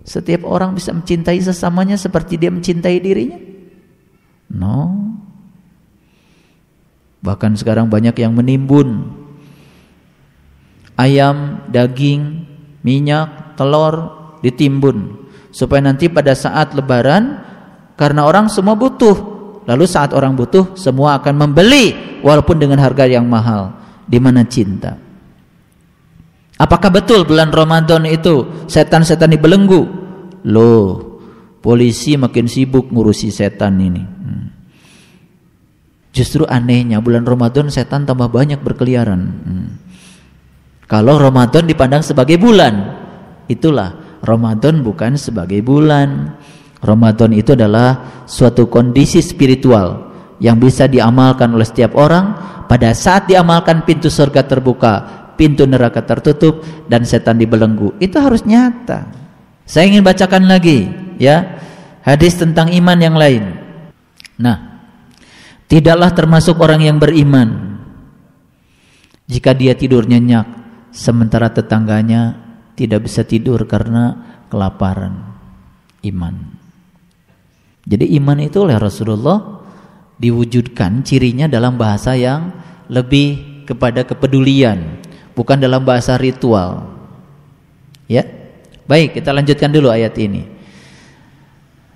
setiap orang bisa mencintai sesamanya seperti dia mencintai dirinya? No. Bahkan sekarang banyak yang menimbun ayam, daging, minyak, telur ditimbun supaya nanti pada saat lebaran karena orang semua butuh. Lalu saat orang butuh semua akan membeli walaupun dengan harga yang mahal. Di mana cinta? Apakah betul bulan Ramadan itu setan-setan dibelenggu? Loh, polisi makin sibuk ngurusi setan ini. Hmm. Justru anehnya bulan Ramadan setan tambah banyak berkeliaran. Hmm. Kalau Ramadan dipandang sebagai bulan, itulah Ramadan bukan sebagai bulan. Ramadan itu adalah suatu kondisi spiritual yang bisa diamalkan oleh setiap orang. Pada saat diamalkan pintu surga terbuka, pintu neraka tertutup dan setan dibelenggu. Itu harus nyata. Saya ingin bacakan lagi ya hadis tentang iman yang lain. Nah, tidaklah termasuk orang yang beriman jika dia tidur nyenyak sementara tetangganya tidak bisa tidur karena kelaparan iman. Jadi iman itu oleh Rasulullah diwujudkan cirinya dalam bahasa yang lebih kepada kepedulian, bukan dalam bahasa ritual. Ya. Baik, kita lanjutkan dulu ayat ini.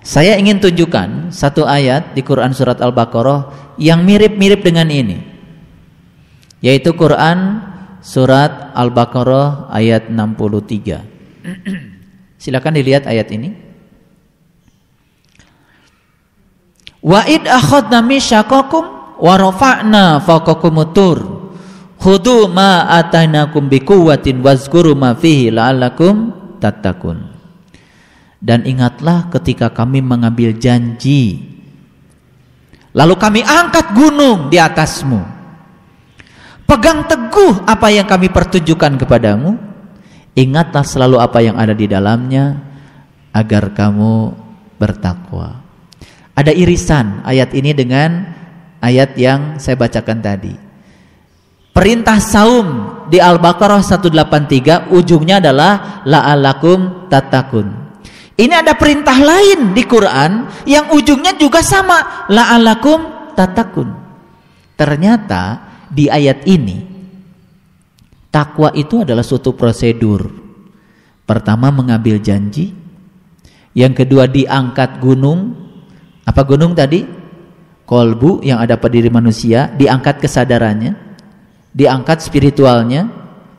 Saya ingin tunjukkan satu ayat di Quran surat Al-Baqarah yang mirip-mirip dengan ini. Yaitu Quran Surat Al-Baqarah ayat 63. Silakan dilihat ayat ini. Wa id akhadna mishaqakum wa rafa'na fawqakumutur. Khudu ma atainakum biquwwatin wazkuru ma fihi la'allakum tattaqun. Dan ingatlah ketika kami mengambil janji Lalu kami angkat gunung di atasmu Pegang teguh apa yang kami pertunjukkan kepadamu. Ingatlah selalu apa yang ada di dalamnya agar kamu bertakwa. Ada irisan ayat ini dengan ayat yang saya bacakan tadi. Perintah saum di Al-Baqarah 183 ujungnya adalah la'alakum tatakun. Ini ada perintah lain di Quran yang ujungnya juga sama la'alakum tatakun. Ternyata di ayat ini takwa itu adalah suatu prosedur. Pertama mengambil janji, yang kedua diangkat gunung. Apa gunung tadi? Kolbu yang ada pada diri manusia, diangkat kesadarannya, diangkat spiritualnya,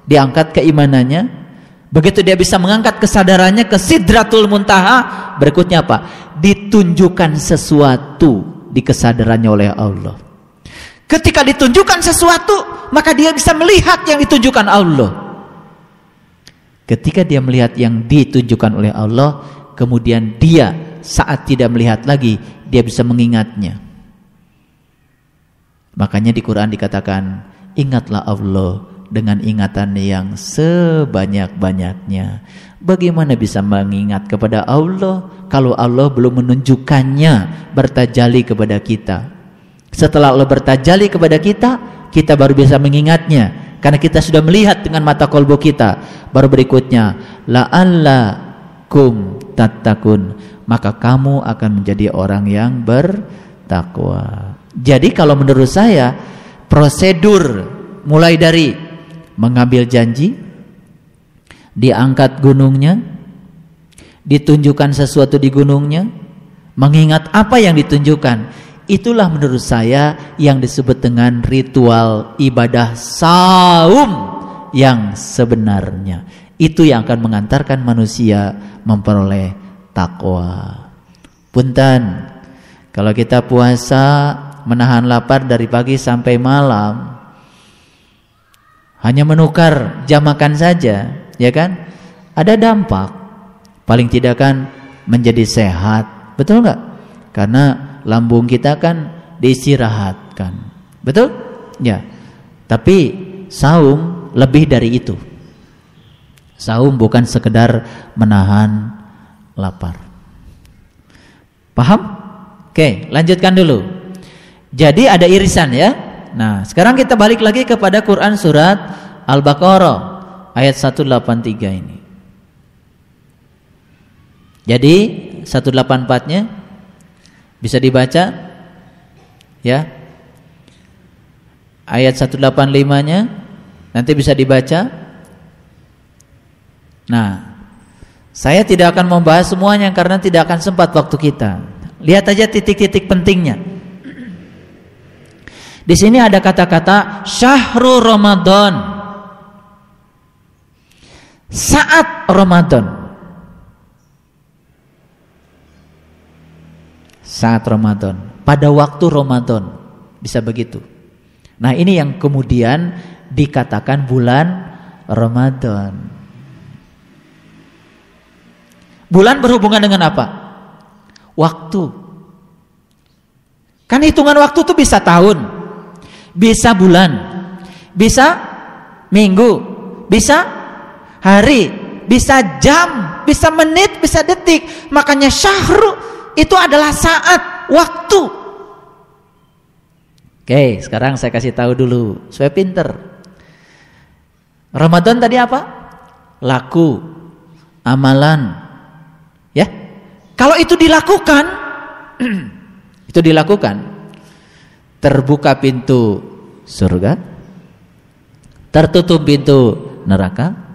diangkat keimanannya. Begitu dia bisa mengangkat kesadarannya ke Sidratul Muntaha, berikutnya apa? Ditunjukkan sesuatu di kesadarannya oleh Allah. Ketika ditunjukkan sesuatu, maka dia bisa melihat yang ditunjukkan Allah. Ketika dia melihat yang ditunjukkan oleh Allah, kemudian dia saat tidak melihat lagi, dia bisa mengingatnya. Makanya di Quran dikatakan, ingatlah Allah dengan ingatan yang sebanyak-banyaknya. Bagaimana bisa mengingat kepada Allah kalau Allah belum menunjukkannya bertajali kepada kita? Setelah Allah bertajali kepada kita, kita baru bisa mengingatnya karena kita sudah melihat dengan mata kolbu kita. Baru berikutnya, la'allakum tatakun maka kamu akan menjadi orang yang bertakwa. Jadi kalau menurut saya prosedur mulai dari mengambil janji, diangkat gunungnya, ditunjukkan sesuatu di gunungnya, mengingat apa yang ditunjukkan. Itulah menurut saya yang disebut dengan ritual ibadah saum yang sebenarnya. Itu yang akan mengantarkan manusia memperoleh takwa. Punten, kalau kita puasa menahan lapar dari pagi sampai malam, hanya menukar jam makan saja, ya kan? Ada dampak. Paling tidak kan menjadi sehat, betul nggak? Karena lambung kita kan diistirahatkan. Betul? Ya. Tapi saum lebih dari itu. Saum bukan sekedar menahan lapar. Paham? Oke, lanjutkan dulu. Jadi ada irisan ya. Nah, sekarang kita balik lagi kepada Quran surat Al-Baqarah ayat 183 ini. Jadi 184-nya bisa dibaca? Ya. Ayat 185-nya nanti bisa dibaca. Nah, saya tidak akan membahas semuanya karena tidak akan sempat waktu kita. Lihat aja titik-titik pentingnya. Di sini ada kata-kata syahrul Ramadan. Saat Ramadan. saat Ramadan, pada waktu Ramadan bisa begitu. Nah, ini yang kemudian dikatakan bulan Ramadan. Bulan berhubungan dengan apa? Waktu. Kan hitungan waktu itu bisa tahun, bisa bulan, bisa minggu, bisa hari, bisa jam, bisa menit, bisa detik. Makanya syahrul itu adalah saat, waktu. Oke, sekarang saya kasih tahu dulu supaya pinter. Ramadan tadi apa? Laku, amalan. Ya. Kalau itu dilakukan itu dilakukan terbuka pintu surga, tertutup pintu neraka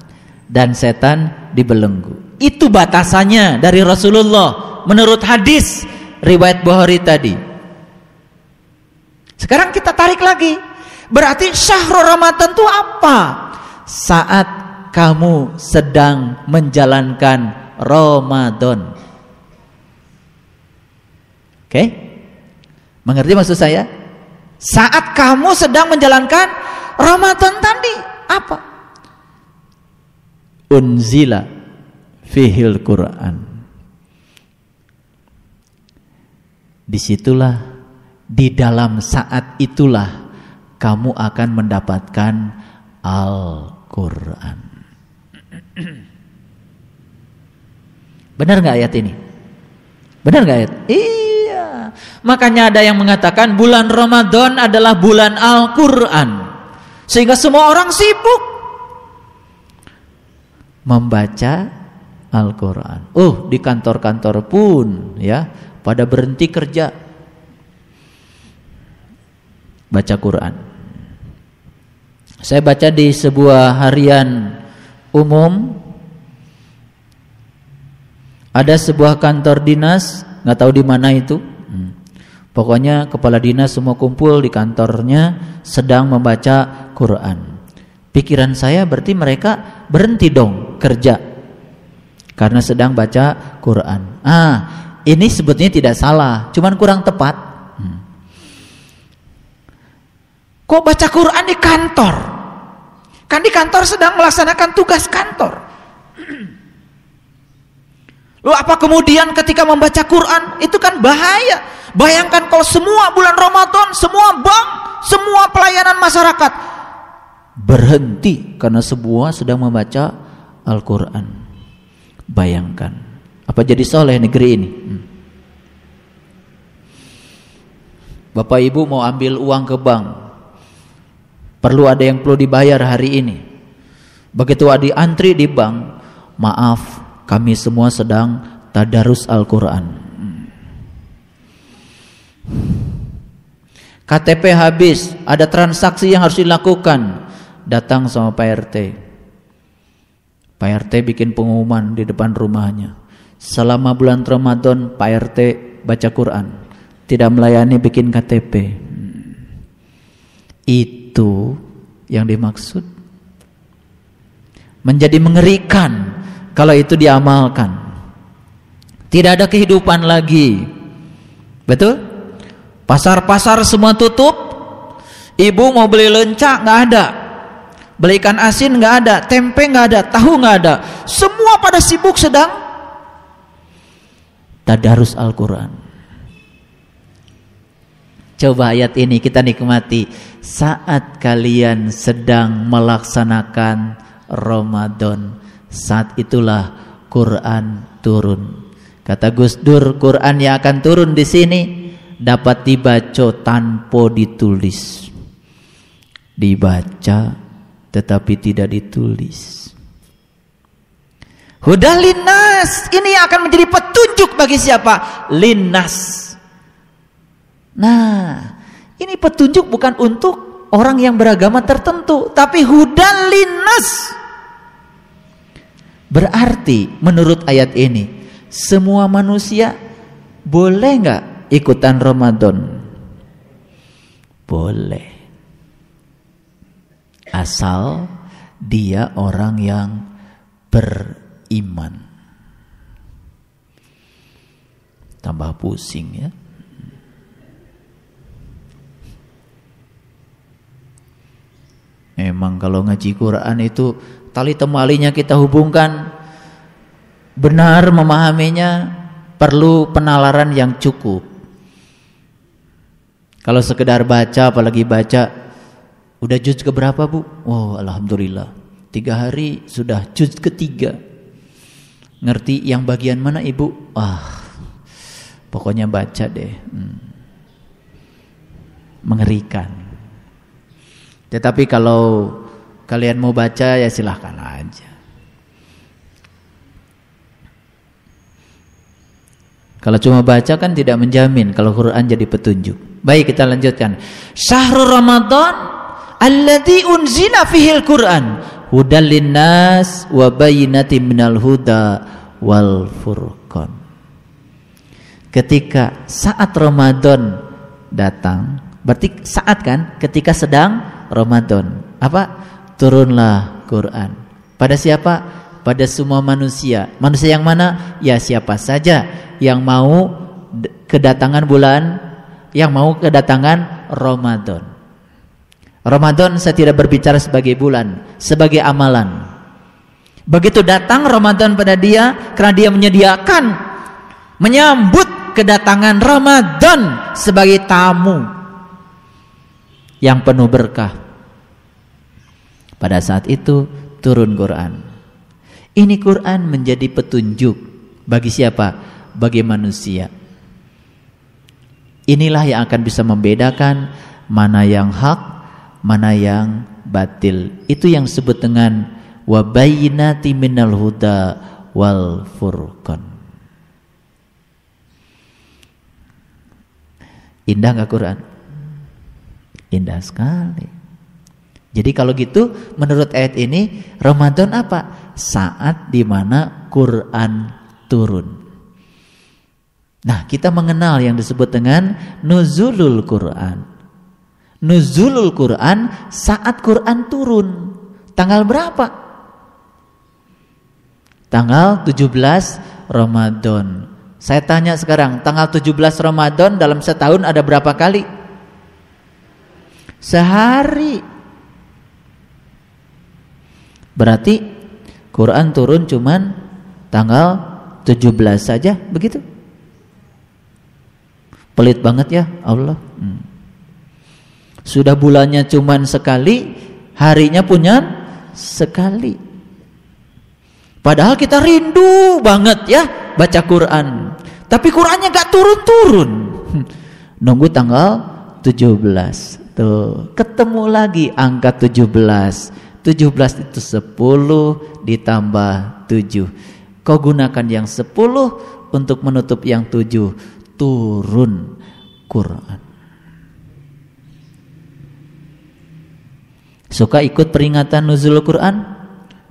dan setan dibelenggu. Itu batasannya dari Rasulullah menurut hadis riwayat Bukhari tadi. Sekarang kita tarik lagi. Berarti syahrul Ramadan itu apa? Saat kamu sedang menjalankan Ramadan. Oke? Mengerti maksud saya? Saat kamu sedang menjalankan Ramadan tadi, apa? Unzila fihil Quran disitulah di dalam saat itulah kamu akan mendapatkan Al-Quran. Benar nggak ayat ini? Benar nggak ayat? Iya. Makanya ada yang mengatakan bulan Ramadan adalah bulan Al-Quran. Sehingga semua orang sibuk membaca Al-Quran. Uh, di kantor-kantor pun ya pada berhenti kerja baca Quran. Saya baca di sebuah harian umum ada sebuah kantor dinas nggak tahu di mana itu hmm. pokoknya kepala dinas semua kumpul di kantornya sedang membaca Quran pikiran saya berarti mereka berhenti dong kerja karena sedang baca Quran ah ini sebetulnya tidak salah, cuman kurang tepat. Hmm. Kok baca Quran di kantor? Kan di kantor sedang melaksanakan tugas kantor. Lu apa kemudian ketika membaca Quran itu kan bahaya. Bayangkan kalau semua bulan Ramadan, semua bank, semua pelayanan masyarakat berhenti karena semua sedang membaca Al-Quran. Bayangkan apa jadi soleh negeri ini hmm. Bapak Ibu mau ambil uang ke bank perlu ada yang perlu dibayar hari ini begitu ada antri di bank maaf kami semua sedang tadarus Al-Quran KTP habis ada transaksi yang harus dilakukan datang sama Pak RT Pak RT bikin pengumuman di depan rumahnya Selama bulan Ramadan Pak RT baca Quran, tidak melayani bikin KTP. Hmm. Itu yang dimaksud. Menjadi mengerikan kalau itu diamalkan. Tidak ada kehidupan lagi. Betul? Pasar-pasar semua tutup. Ibu mau beli lencak nggak ada. Beli ikan asin nggak ada, tempe nggak ada, tahu nggak ada. Semua pada sibuk sedang tadarus Al-Quran. Coba ayat ini kita nikmati saat kalian sedang melaksanakan Ramadan. Saat itulah Quran turun. Kata Gus Dur, Quran yang akan turun di sini dapat dibaca tanpa ditulis. Dibaca tetapi tidak ditulis. Hudah linnas ini yang akan menjadi petunjuk bagi siapa? Linnas. Nah, ini petunjuk bukan untuk orang yang beragama tertentu, tapi hudah linnas. Berarti menurut ayat ini, semua manusia boleh nggak ikutan Ramadan? Boleh. Asal dia orang yang ber iman. Tambah pusing ya. Emang kalau ngaji Quran itu tali temalinya kita hubungkan benar memahaminya perlu penalaran yang cukup. Kalau sekedar baca apalagi baca udah juz ke berapa bu? Wow alhamdulillah tiga hari sudah juz ketiga Ngerti yang bagian mana ibu? Ah, pokoknya baca deh. Hmm. Mengerikan. Tetapi kalau kalian mau baca ya silahkan aja. Kalau cuma baca kan tidak menjamin kalau Quran jadi petunjuk. Baik kita lanjutkan. Syahrul Ramadan allah unzina fihil Quran hudal linnas wa bayinati minal huda wal furqan ketika saat Ramadan datang berarti saat kan ketika sedang Ramadan apa turunlah Quran pada siapa pada semua manusia manusia yang mana ya siapa saja yang mau kedatangan bulan yang mau kedatangan Ramadan Ramadan saya tidak berbicara sebagai bulan, sebagai amalan. Begitu datang Ramadan pada dia karena dia menyediakan menyambut kedatangan Ramadan sebagai tamu yang penuh berkah. Pada saat itu turun Quran. Ini Quran menjadi petunjuk bagi siapa? Bagi manusia. Inilah yang akan bisa membedakan mana yang hak, mana yang batil. Itu yang disebut dengan wabayinati minal huda wal furqan. Indah gak Quran? Indah sekali. Jadi kalau gitu menurut ayat ini Ramadan apa? Saat dimana Quran turun. Nah kita mengenal yang disebut dengan nuzulul Quran Nuzulul Quran saat Quran turun. Tanggal berapa? Tanggal 17 Ramadan. Saya tanya sekarang, tanggal 17 Ramadan dalam setahun ada berapa kali? Sehari. Berarti Quran turun cuman tanggal 17 saja, begitu? Pelit banget ya Allah. Hmm. Sudah bulannya cuman sekali, harinya punya sekali. Padahal kita rindu banget ya baca Quran. Tapi Qurannya gak turun-turun. Nunggu tanggal 17. Tuh, ketemu lagi angka 17. 17 itu 10 ditambah 7. Kau gunakan yang 10 untuk menutup yang 7. Turun Quran. Suka ikut peringatan nuzul Quran?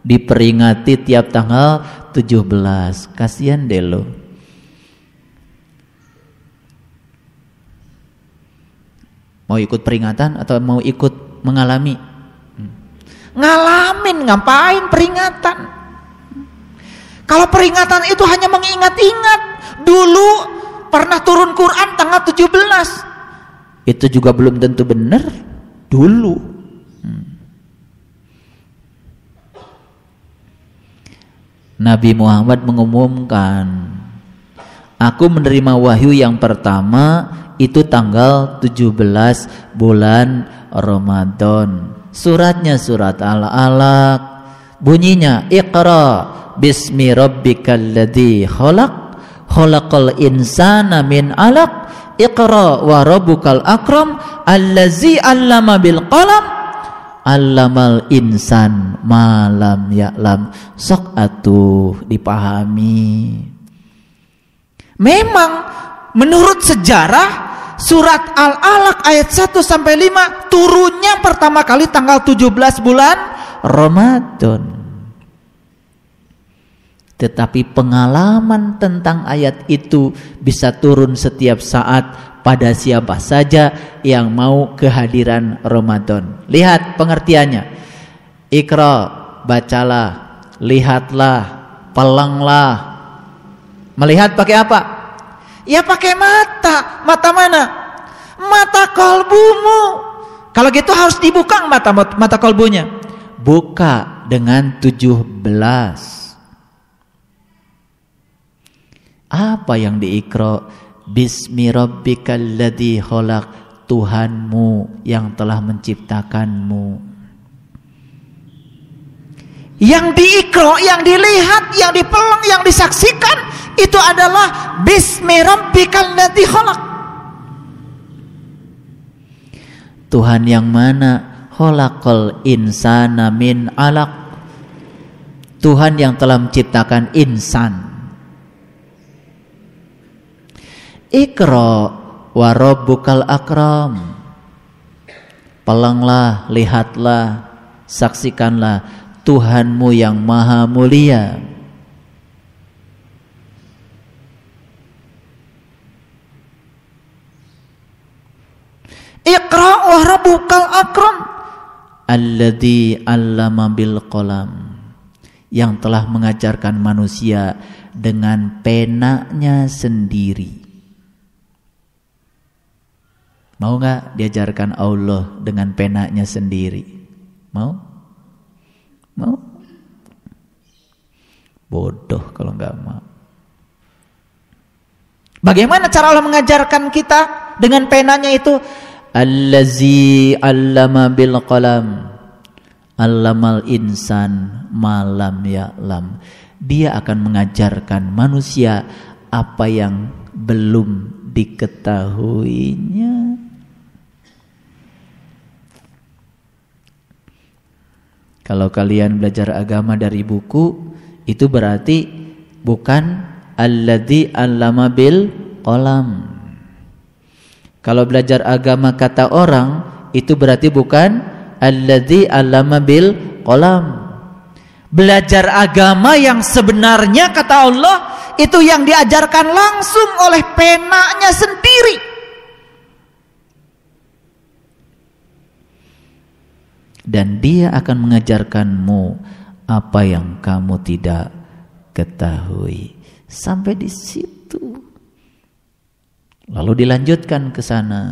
Diperingati tiap tanggal 17. Kasihan deh lo. Mau ikut peringatan atau mau ikut mengalami? Hmm. Ngalamin, ngapain peringatan? Kalau peringatan itu hanya mengingat-ingat dulu pernah turun Quran tanggal 17. Itu juga belum tentu benar dulu Hmm. Nabi Muhammad mengumumkan Aku menerima wahyu yang pertama itu tanggal 17 bulan Ramadan. Suratnya surat Al-Alaq. Bunyinya Iqra bismi rabbikal ladzi khalaq khalaqal insana min 'alaq. Iqra wa rabbukal akram allazi 'allama bil qalam Alamal insan malam yaklam sok atuh dipahami. Memang menurut sejarah surat Al-Alaq ayat 1 sampai 5 turunnya pertama kali tanggal 17 bulan Ramadan. Tetapi pengalaman tentang ayat itu bisa turun setiap saat pada siapa saja yang mau kehadiran Ramadan. Lihat pengertiannya. Ikra, bacalah, lihatlah, pelanglah. Melihat pakai apa? Ya pakai mata. Mata mana? Mata kolbumu. Kalau gitu harus dibuka mata mata kolbunya. Buka dengan 17. Apa yang diikra? Bismi rabbikal ladhi khalaq Tuhanmu yang telah menciptakanmu yang diikro, yang dilihat, yang dipeleng, yang disaksikan itu adalah bismi rabbikal ladhi khalaq. Tuhan yang mana? holakol insana min alaq. Tuhan yang telah menciptakan insan. Ikro wa bukal akram. Pelanglah, lihatlah, saksikanlah Tuhanmu yang maha mulia. Ikra wa akram Alladhi 'allama bil qalam yang telah mengajarkan manusia dengan penaknya sendiri. Mau gak diajarkan Allah dengan penanya sendiri? Mau? Mau? Bodoh kalau gak mau. Bagaimana cara Allah mengajarkan kita dengan penanya itu? Allazi allama bil qalam. Allamal insan malam ya'lam. Dia akan mengajarkan manusia apa yang belum diketahuinya. Kalau kalian belajar agama dari buku, itu berarti bukan alladzi allama bil qalam. Kalau belajar agama kata orang, itu berarti bukan alladzi allama bil qalam. Belajar agama yang sebenarnya kata Allah itu yang diajarkan langsung oleh penanya sendiri. dan dia akan mengajarkanmu apa yang kamu tidak ketahui. Sampai di situ. Lalu dilanjutkan ke sana.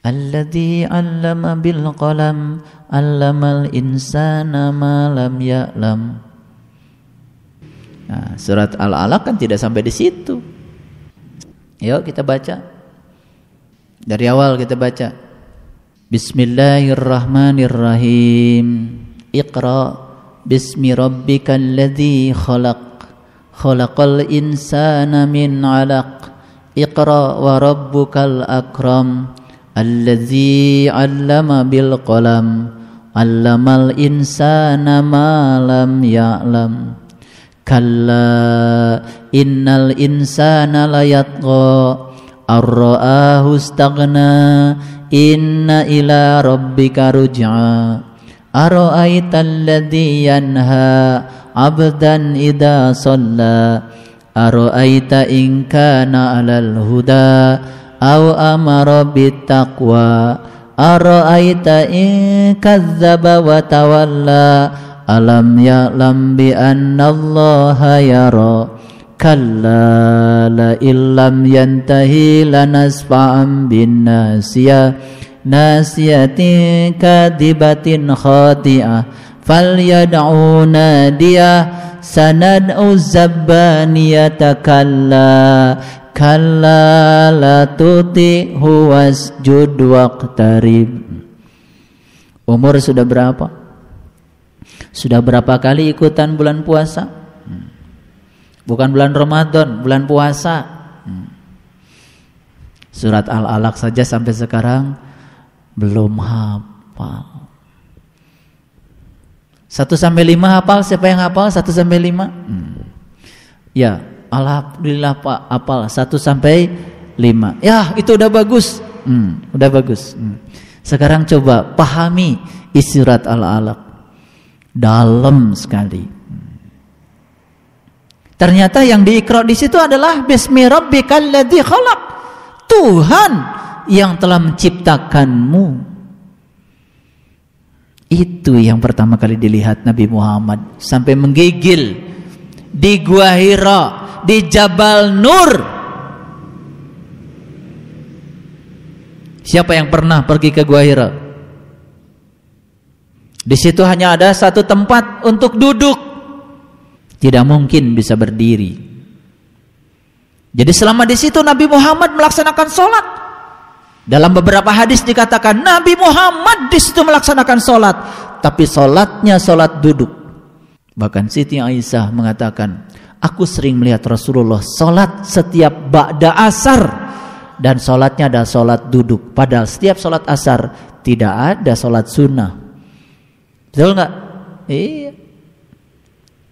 Alladhi 'allama bil qalam 'allamal insana ma lam ya'lam. Nah, surat Al-Alaq kan tidak sampai di situ. Yuk kita baca. Dari awal kita baca. بسم الله الرحمن الرحيم اقرأ باسم ربك الذي خلق خلق الإنسان من علق اقرأ وربك الأكرم الذي علم بالقلم علم الإنسان ما لم يعلم كلا إن الإنسان ليطغى أن رآه استغنى Inna ila rabbika ruj'a Ara'aita alladhi yanha abdan idha salla Ara'aita in kana alal huda Aw amara bit taqwa Ara'aita in kadzdzaba wa tawalla Alam ya'lam bi anna allaha yara' كلا لئن لم ينتهي لنسفعا بالناسية ناسية كاذبة خاطئة فليدعو نادية سندعو الزبانية كلا كلا لا تطئه واسجد واقترب Umur sudah berapa? Sudah berapa kali ikutan bulan puasa? Bukan bulan Ramadan, bulan puasa. Hmm. Surat Al-Alaq saja sampai sekarang belum hafal. Satu sampai lima hafal, siapa yang hafal Satu sampai lima? Hmm. Ya, alhamdulillah Pak hafal satu sampai lima. Ya, itu udah bagus. Hmm, udah bagus. Hmm. Sekarang coba pahami isi surat Al-Alaq. Dalam sekali. Ternyata yang diikrar di situ adalah Bismi rabbikal ladzi khalaq. Tuhan yang telah menciptakanmu. Itu yang pertama kali dilihat Nabi Muhammad sampai menggigil di Gua Hira, di Jabal Nur. Siapa yang pernah pergi ke Gua Hira? Di situ hanya ada satu tempat untuk duduk tidak mungkin bisa berdiri. Jadi selama di situ Nabi Muhammad melaksanakan sholat. Dalam beberapa hadis dikatakan Nabi Muhammad di situ melaksanakan sholat, tapi sholatnya sholat duduk. Bahkan Siti Aisyah mengatakan, aku sering melihat Rasulullah sholat setiap ba'da asar dan sholatnya ada sholat duduk. Padahal setiap sholat asar tidak ada sholat sunnah. Betul nggak? Iya.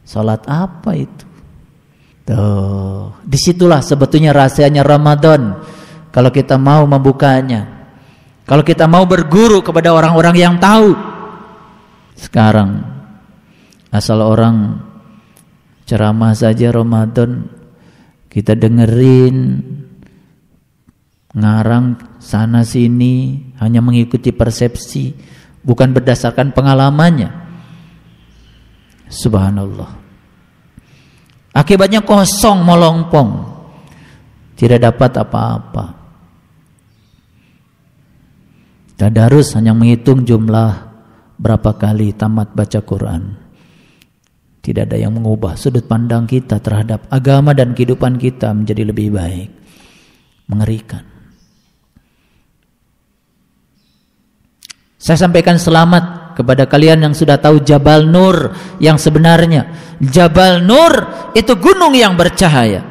Salat apa itu? Tuh, disitulah sebetulnya rahasianya Ramadan. Kalau kita mau membukanya, kalau kita mau berguru kepada orang-orang yang tahu, sekarang asal orang ceramah saja Ramadan kita dengerin ngarang sana sini hanya mengikuti persepsi bukan berdasarkan pengalamannya subhanallah Akibatnya kosong melompong. Tidak dapat apa-apa. Tadarus hanya menghitung jumlah berapa kali tamat baca Quran. Tidak ada yang mengubah sudut pandang kita terhadap agama dan kehidupan kita menjadi lebih baik. Mengerikan. Saya sampaikan selamat kepada kalian yang sudah tahu Jabal Nur yang sebenarnya. Jabal Nur itu gunung yang bercahaya.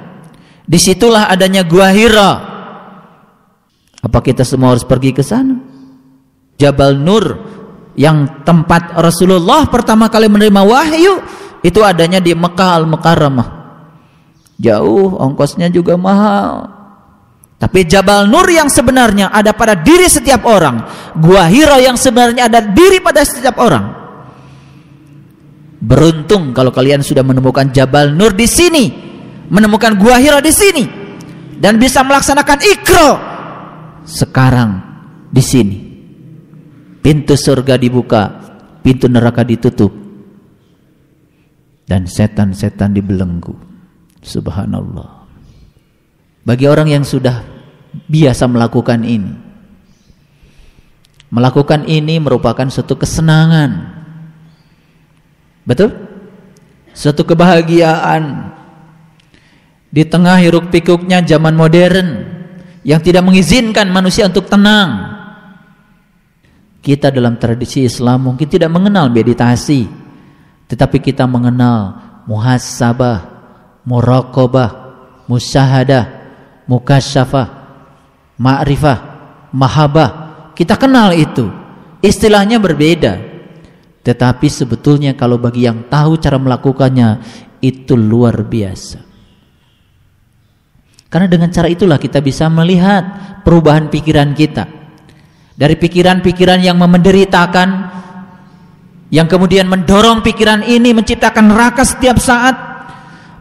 Disitulah adanya Gua Hira. Apa kita semua harus pergi ke sana? Jabal Nur yang tempat Rasulullah pertama kali menerima wahyu itu adanya di Mekah Al-Mukarramah. Jauh, ongkosnya juga mahal tapi Jabal Nur yang sebenarnya ada pada diri setiap orang. Gua Hiro yang sebenarnya ada diri pada setiap orang. Beruntung kalau kalian sudah menemukan Jabal Nur di sini, menemukan Gua Hiro di sini dan bisa melaksanakan ikro sekarang di sini. Pintu surga dibuka, pintu neraka ditutup. Dan setan-setan dibelenggu. Subhanallah bagi orang yang sudah biasa melakukan ini. Melakukan ini merupakan suatu kesenangan. Betul? Suatu kebahagiaan di tengah hiruk pikuknya zaman modern yang tidak mengizinkan manusia untuk tenang. Kita dalam tradisi Islam mungkin tidak mengenal meditasi, tetapi kita mengenal muhasabah, muraqabah, musyahadah, mukasyafah, ma'rifah, mahabah. Kita kenal itu. Istilahnya berbeda. Tetapi sebetulnya kalau bagi yang tahu cara melakukannya itu luar biasa. Karena dengan cara itulah kita bisa melihat perubahan pikiran kita. Dari pikiran-pikiran yang memenderitakan, yang kemudian mendorong pikiran ini menciptakan neraka setiap saat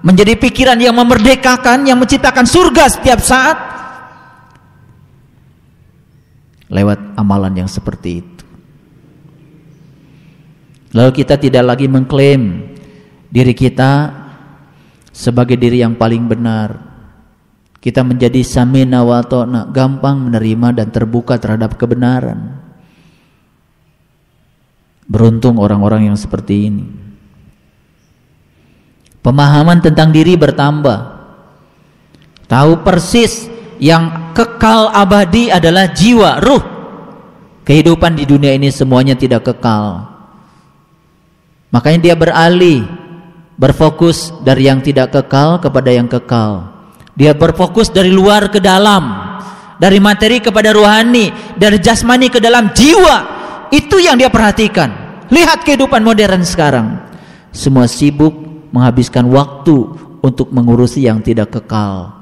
menjadi pikiran yang memerdekakan yang menciptakan surga setiap saat lewat amalan yang seperti itu lalu kita tidak lagi mengklaim diri kita sebagai diri yang paling benar kita menjadi samina wa gampang menerima dan terbuka terhadap kebenaran beruntung orang-orang yang seperti ini Pemahaman tentang diri bertambah. Tahu persis yang kekal abadi adalah jiwa, ruh. Kehidupan di dunia ini semuanya tidak kekal. Makanya dia beralih, berfokus dari yang tidak kekal kepada yang kekal. Dia berfokus dari luar ke dalam, dari materi kepada rohani, dari jasmani ke dalam jiwa. Itu yang dia perhatikan. Lihat kehidupan modern sekarang. Semua sibuk menghabiskan waktu untuk mengurusi yang tidak kekal,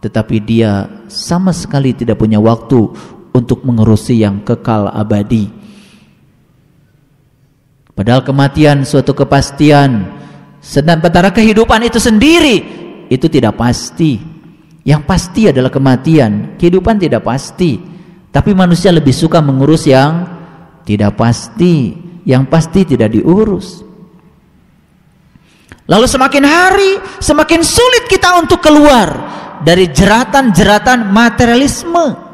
tetapi dia sama sekali tidak punya waktu untuk mengurusi yang kekal abadi. Padahal kematian suatu kepastian, sementara kehidupan itu sendiri itu tidak pasti. Yang pasti adalah kematian, kehidupan tidak pasti. Tapi manusia lebih suka mengurus yang tidak pasti, yang pasti tidak diurus. Lalu semakin hari semakin sulit kita untuk keluar dari jeratan-jeratan materialisme.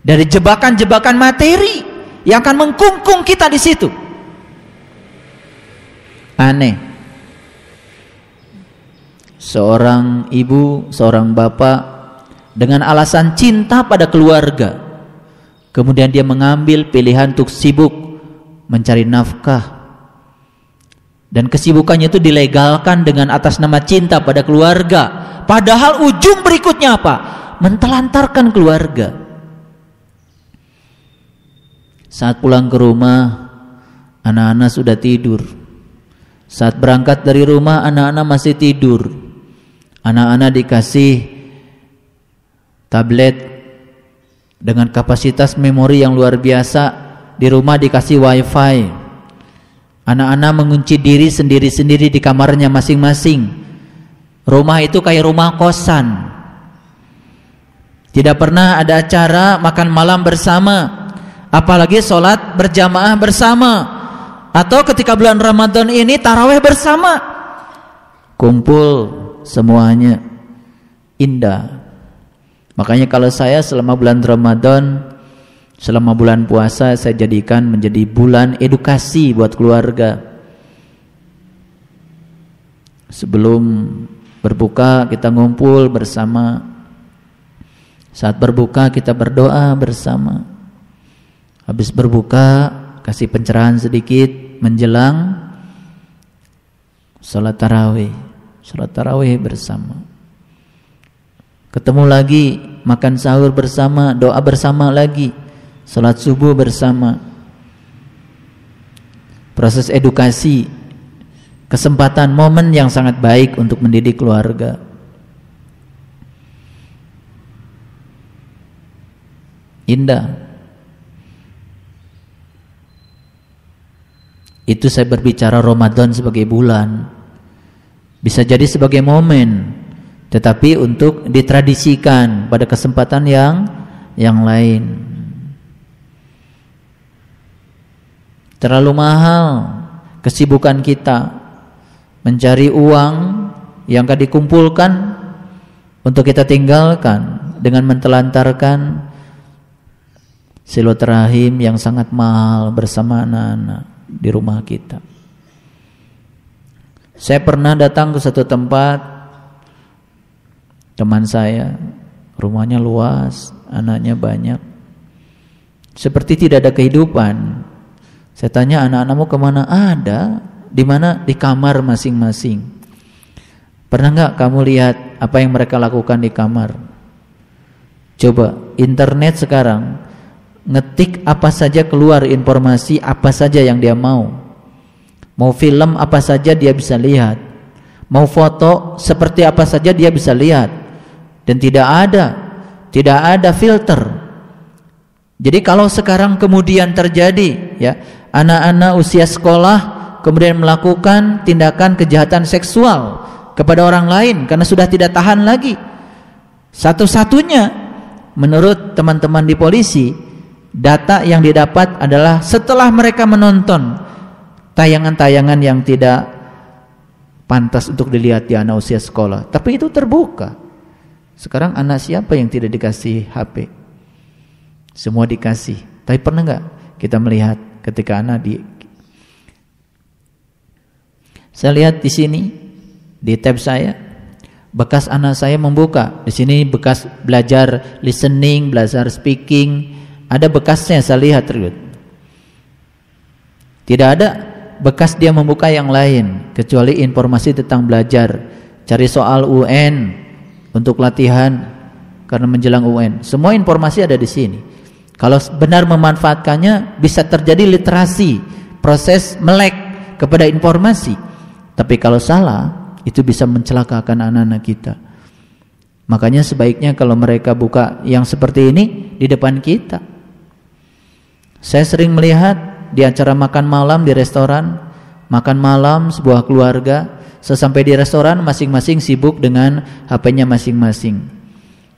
Dari jebakan-jebakan materi yang akan mengkungkung kita di situ. Aneh. Seorang ibu, seorang bapak dengan alasan cinta pada keluarga. Kemudian dia mengambil pilihan untuk sibuk mencari nafkah dan kesibukannya itu dilegalkan dengan atas nama cinta pada keluarga padahal ujung berikutnya apa mentelantarkan keluarga saat pulang ke rumah anak-anak sudah tidur saat berangkat dari rumah anak-anak masih tidur anak-anak dikasih tablet dengan kapasitas memori yang luar biasa di rumah dikasih wifi Anak-anak mengunci diri sendiri-sendiri di kamarnya masing-masing. Rumah itu kayak rumah kosan. Tidak pernah ada acara makan malam bersama, apalagi sholat berjamaah bersama. Atau ketika bulan Ramadan ini taraweh bersama. Kumpul semuanya indah. Makanya kalau saya selama bulan Ramadan Selama bulan puasa saya jadikan menjadi bulan edukasi buat keluarga. Sebelum berbuka kita ngumpul bersama. Saat berbuka kita berdoa bersama. Habis berbuka kasih pencerahan sedikit menjelang salat tarawih. Salat tarawih bersama. Ketemu lagi, makan sahur bersama, doa bersama lagi sholat subuh bersama proses edukasi kesempatan momen yang sangat baik untuk mendidik keluarga indah itu saya berbicara Ramadan sebagai bulan bisa jadi sebagai momen tetapi untuk ditradisikan pada kesempatan yang yang lain Terlalu mahal kesibukan kita mencari uang yang akan dikumpulkan untuk kita tinggalkan dengan mentelantarkan silaturahim yang sangat mahal bersama anak-anak di rumah kita. Saya pernah datang ke satu tempat teman saya, rumahnya luas, anaknya banyak. Seperti tidak ada kehidupan. Saya tanya anak-anakmu kemana? Ada. Di mana? Di kamar masing-masing. Pernah nggak kamu lihat apa yang mereka lakukan di kamar? Coba internet sekarang ngetik apa saja keluar informasi apa saja yang dia mau. Mau film apa saja dia bisa lihat. Mau foto seperti apa saja dia bisa lihat. Dan tidak ada tidak ada filter jadi kalau sekarang kemudian terjadi ya anak-anak usia sekolah kemudian melakukan tindakan kejahatan seksual kepada orang lain karena sudah tidak tahan lagi. Satu-satunya menurut teman-teman di polisi data yang didapat adalah setelah mereka menonton tayangan-tayangan yang tidak pantas untuk dilihat di anak usia sekolah. Tapi itu terbuka. Sekarang anak siapa yang tidak dikasih HP? semua dikasih. Tapi pernah nggak kita melihat ketika anak di saya lihat di sini di tab saya bekas anak saya membuka. Di sini bekas belajar listening, belajar speaking, ada bekasnya saya lihat terus Tidak ada bekas dia membuka yang lain kecuali informasi tentang belajar, cari soal UN untuk latihan karena menjelang UN. Semua informasi ada di sini. Kalau benar memanfaatkannya bisa terjadi literasi, proses melek kepada informasi. Tapi kalau salah itu bisa mencelakakan anak-anak kita. Makanya sebaiknya kalau mereka buka yang seperti ini di depan kita. Saya sering melihat di acara makan malam di restoran, makan malam sebuah keluarga, sesampai di restoran masing-masing sibuk dengan HP-nya masing-masing.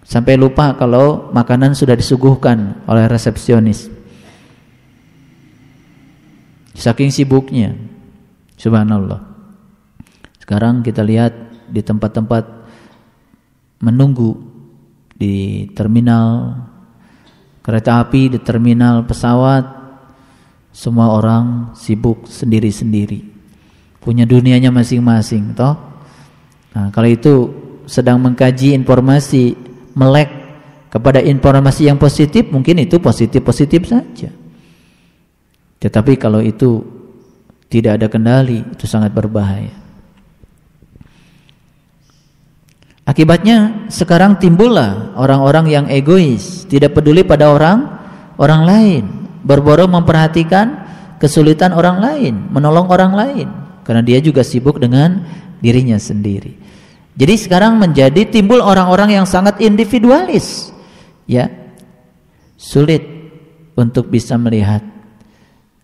Sampai lupa kalau makanan sudah disuguhkan oleh resepsionis. Saking sibuknya. Subhanallah. Sekarang kita lihat di tempat-tempat menunggu di terminal kereta api, di terminal pesawat, semua orang sibuk sendiri-sendiri. Punya dunianya masing-masing, toh? Nah, kalau itu sedang mengkaji informasi melek kepada informasi yang positif, mungkin itu positif-positif saja. Tetapi kalau itu tidak ada kendali, itu sangat berbahaya. Akibatnya sekarang timbullah orang-orang yang egois, tidak peduli pada orang orang lain, berboro memperhatikan kesulitan orang lain, menolong orang lain karena dia juga sibuk dengan dirinya sendiri. Jadi sekarang menjadi timbul orang-orang yang sangat individualis. Ya. Sulit untuk bisa melihat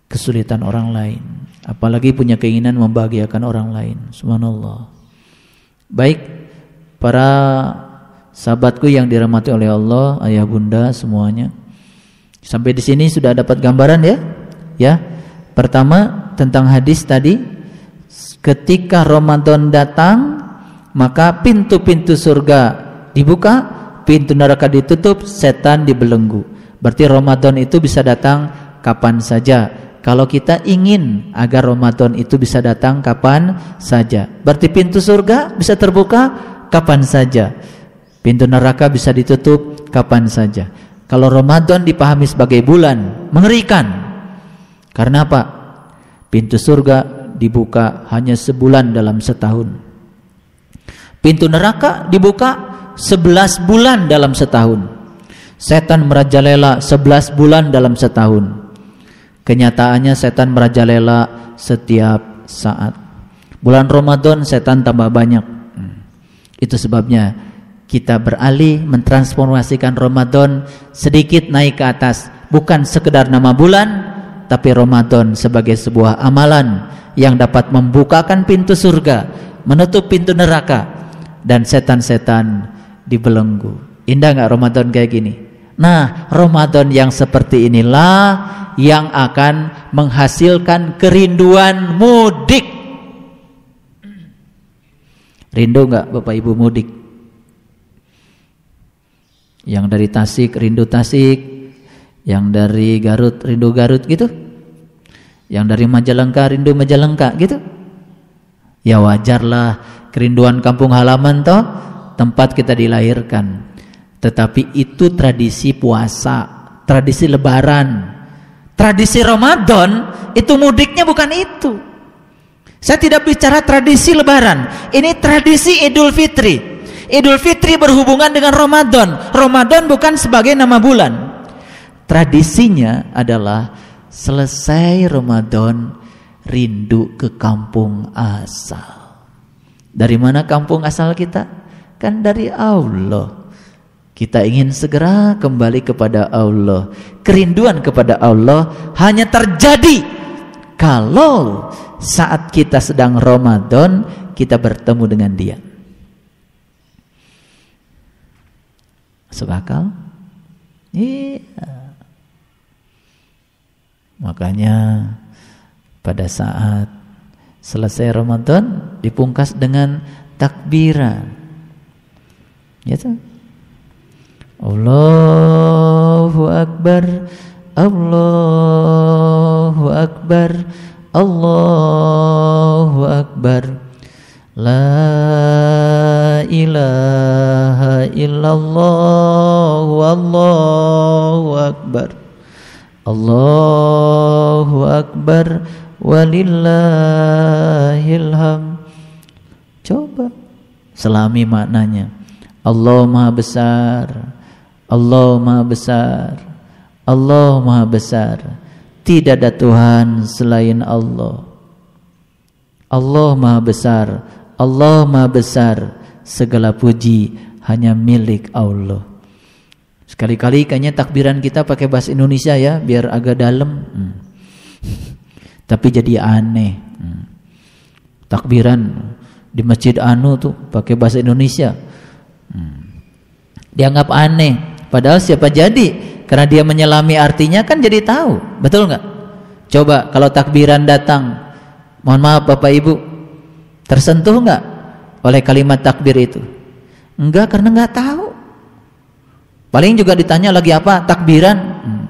kesulitan orang lain, apalagi punya keinginan membahagiakan orang lain. Subhanallah. Baik para sahabatku yang dirahmati oleh Allah, ayah bunda semuanya. Sampai di sini sudah dapat gambaran ya? Ya. Pertama tentang hadis tadi ketika Ramadan datang maka pintu-pintu surga dibuka, pintu neraka ditutup, setan dibelenggu. Berarti Ramadan itu bisa datang kapan saja. Kalau kita ingin agar Ramadan itu bisa datang kapan saja. Berarti pintu surga bisa terbuka kapan saja. Pintu neraka bisa ditutup kapan saja. Kalau Ramadan dipahami sebagai bulan, mengerikan. Karena apa? Pintu surga dibuka hanya sebulan dalam setahun Pintu neraka dibuka 11 bulan dalam setahun. Setan merajalela 11 bulan dalam setahun. Kenyataannya setan merajalela setiap saat. Bulan Ramadan setan tambah banyak. Hmm. Itu sebabnya kita beralih mentransformasikan Ramadan sedikit naik ke atas, bukan sekedar nama bulan, tapi Ramadan sebagai sebuah amalan yang dapat membukakan pintu surga, menutup pintu neraka, dan setan-setan dibelenggu. Indah nggak Ramadan kayak gini? Nah, Ramadan yang seperti inilah yang akan menghasilkan kerinduan mudik. Rindu nggak Bapak Ibu mudik? Yang dari Tasik rindu Tasik, yang dari Garut rindu Garut gitu. Yang dari Majalengka rindu Majalengka gitu. Ya wajarlah kerinduan kampung halaman toh tempat kita dilahirkan. Tetapi itu tradisi puasa, tradisi lebaran. Tradisi Ramadan itu mudiknya bukan itu. Saya tidak bicara tradisi lebaran. Ini tradisi Idul Fitri. Idul Fitri berhubungan dengan Ramadan. Ramadan bukan sebagai nama bulan. Tradisinya adalah selesai Ramadan rindu ke kampung asal. Dari mana kampung asal kita? Kan dari Allah. Kita ingin segera kembali kepada Allah. Kerinduan kepada Allah hanya terjadi kalau saat kita sedang Ramadan kita bertemu dengan Dia. sebakal Iya. Makanya pada saat Selesai Ramadan dipungkas dengan takbiran. Ya tak? Allahu Akbar Allahu Akbar Allahu Akbar La ilaha illallah Allahu Akbar Allahu Akbar, Allahu Akbar. Walillahilham Coba Selami maknanya Allah maha besar Allah maha besar Allah maha besar Tidak ada Tuhan selain Allah Allah maha besar Allah maha besar Segala puji hanya milik Allah Sekali-kali kayaknya takbiran kita pakai bahasa Indonesia ya Biar agak dalam hmm tapi jadi aneh hmm. takbiran di masjid anu tuh pakai bahasa Indonesia hmm. dianggap aneh padahal siapa jadi karena dia menyelami artinya kan jadi tahu betul nggak coba kalau takbiran datang mohon maaf bapak ibu tersentuh nggak oleh kalimat takbir itu enggak karena nggak tahu paling juga ditanya lagi apa takbiran hmm.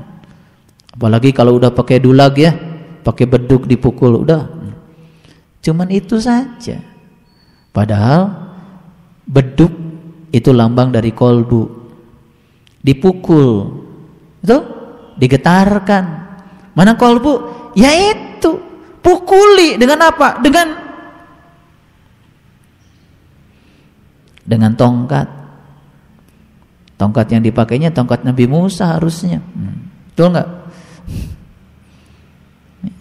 apalagi kalau udah pakai dulag ya pakai beduk dipukul udah cuman itu saja padahal beduk itu lambang dari kolbu dipukul itu digetarkan mana kolbu Ya itu pukuli dengan apa dengan dengan tongkat tongkat yang dipakainya tongkat Nabi Musa harusnya hmm. betul nggak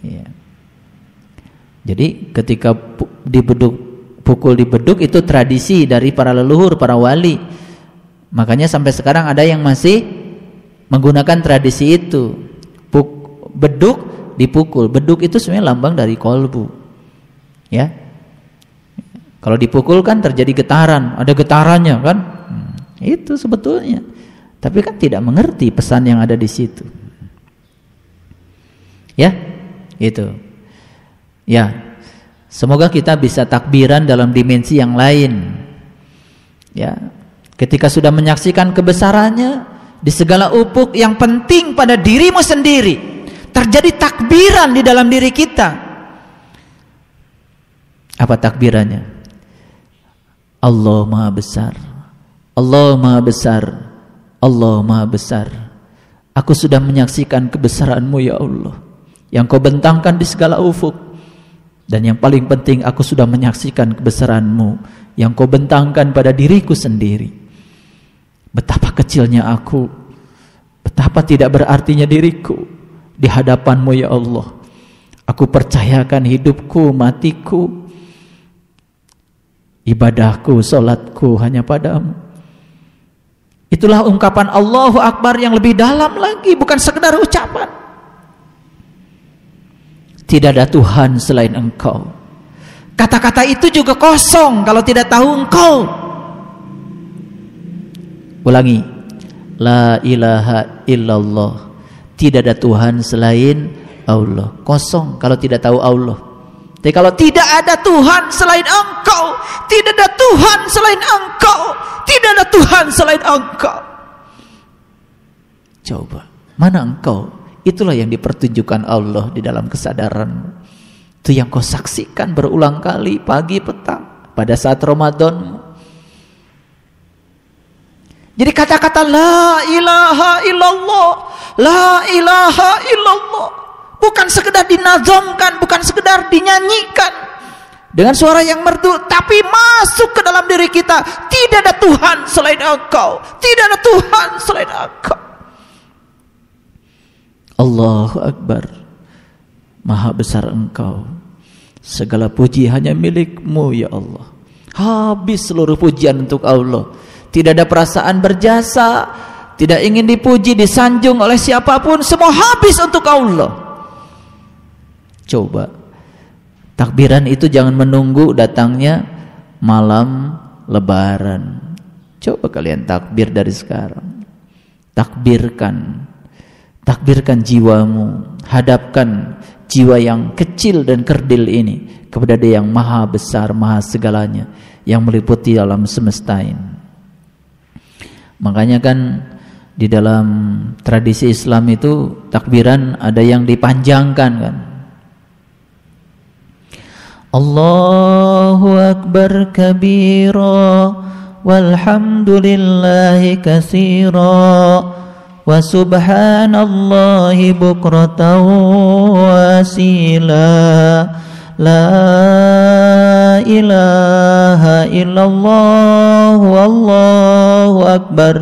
ya. jadi ketika dibeduk pukul dibeduk itu tradisi dari para leluhur para wali makanya sampai sekarang ada yang masih menggunakan tradisi itu Puk, beduk dipukul beduk itu sebenarnya lambang dari kolbu ya kalau dipukul kan terjadi getaran ada getarannya kan hmm, itu sebetulnya tapi kan tidak mengerti pesan yang ada di situ ya itu. Ya. Semoga kita bisa takbiran dalam dimensi yang lain. Ya. Ketika sudah menyaksikan kebesarannya di segala upuk yang penting pada dirimu sendiri, terjadi takbiran di dalam diri kita. Apa takbirannya? Allah Maha Besar. Allah Maha Besar. Allah Maha Besar. Aku sudah menyaksikan kebesaranmu ya Allah yang kau bentangkan di segala ufuk dan yang paling penting aku sudah menyaksikan kebesaranmu yang kau bentangkan pada diriku sendiri betapa kecilnya aku betapa tidak berartinya diriku di hadapanmu ya Allah aku percayakan hidupku matiku ibadahku salatku hanya padamu Itulah ungkapan Allahu Akbar yang lebih dalam lagi, bukan sekedar ucapan. Tidak ada Tuhan selain engkau. Kata-kata itu juga kosong kalau tidak tahu engkau. Ulangi. La ilaha illallah. Tidak ada Tuhan selain Allah. Kosong kalau tidak tahu Allah. Tapi kalau tidak ada Tuhan selain engkau Tidak ada Tuhan selain engkau Tidak ada Tuhan selain engkau Coba, mana engkau? Itulah yang dipertunjukkan Allah di dalam kesadaran Itu yang kau saksikan berulang kali pagi petang pada saat Ramadanmu. Jadi kata-kata la ilaha illallah, la ilaha illallah bukan sekedar dinazamkan, bukan sekedar dinyanyikan dengan suara yang merdu tapi masuk ke dalam diri kita tidak ada Tuhan selain engkau tidak ada Tuhan selain engkau Allahu Akbar Maha besar engkau Segala puji hanya milikmu ya Allah Habis seluruh pujian untuk Allah Tidak ada perasaan berjasa Tidak ingin dipuji, disanjung oleh siapapun Semua habis untuk Allah Coba Takbiran itu jangan menunggu datangnya malam lebaran Coba kalian takbir dari sekarang Takbirkan Takbirkan jiwamu, hadapkan jiwa yang kecil dan kerdil ini kepada Dia yang maha besar, maha segalanya yang meliputi alam semesta ini. Makanya kan di dalam tradisi Islam itu takbiran ada yang dipanjangkan kan. Allahu akbar kabira walhamdulillahi katsira وسبحان الله بكرة واسيلا لا إله إلا الله والله أكبر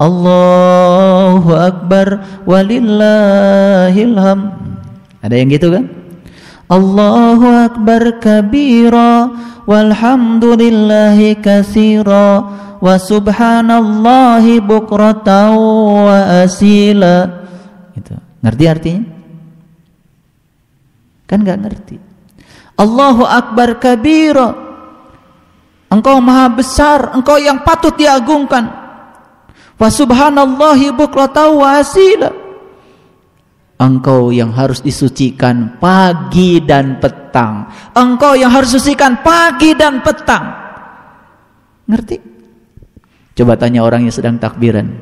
الله أكبر ولله الحمد ada yang gitu kan Allahu Akbar kabira walhamdulillahi kasira wa subhanallahi bukratan wa asila gitu. ngerti artinya? kan nggak ngerti Allahu Akbar kabira engkau maha besar engkau yang patut diagungkan wa subhanallahi bukratan wa asila Engkau yang harus disucikan pagi dan petang. Engkau yang harus disucikan pagi dan petang. Ngerti? Coba tanya orang yang sedang takbiran.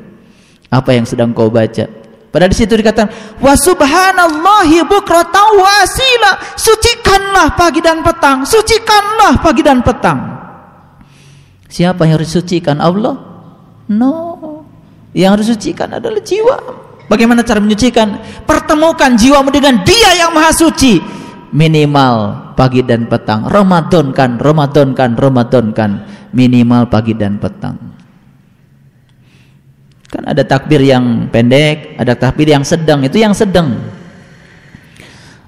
Apa yang sedang kau baca? Pada di situ dikatakan, "Wa subhanallahi bukratan wa asila." Sucikanlah pagi dan petang, sucikanlah pagi dan petang. Siapa yang harus disucikan Allah? No. Yang harus disucikan adalah jiwa. Bagaimana cara menyucikan? Pertemukan jiwamu dengan Dia yang Maha Suci. Minimal pagi dan petang. Ramadan kan, Ramadan kan, Ramadan kan. Minimal pagi dan petang. Kan ada takbir yang pendek, ada takbir yang sedang. Itu yang sedang.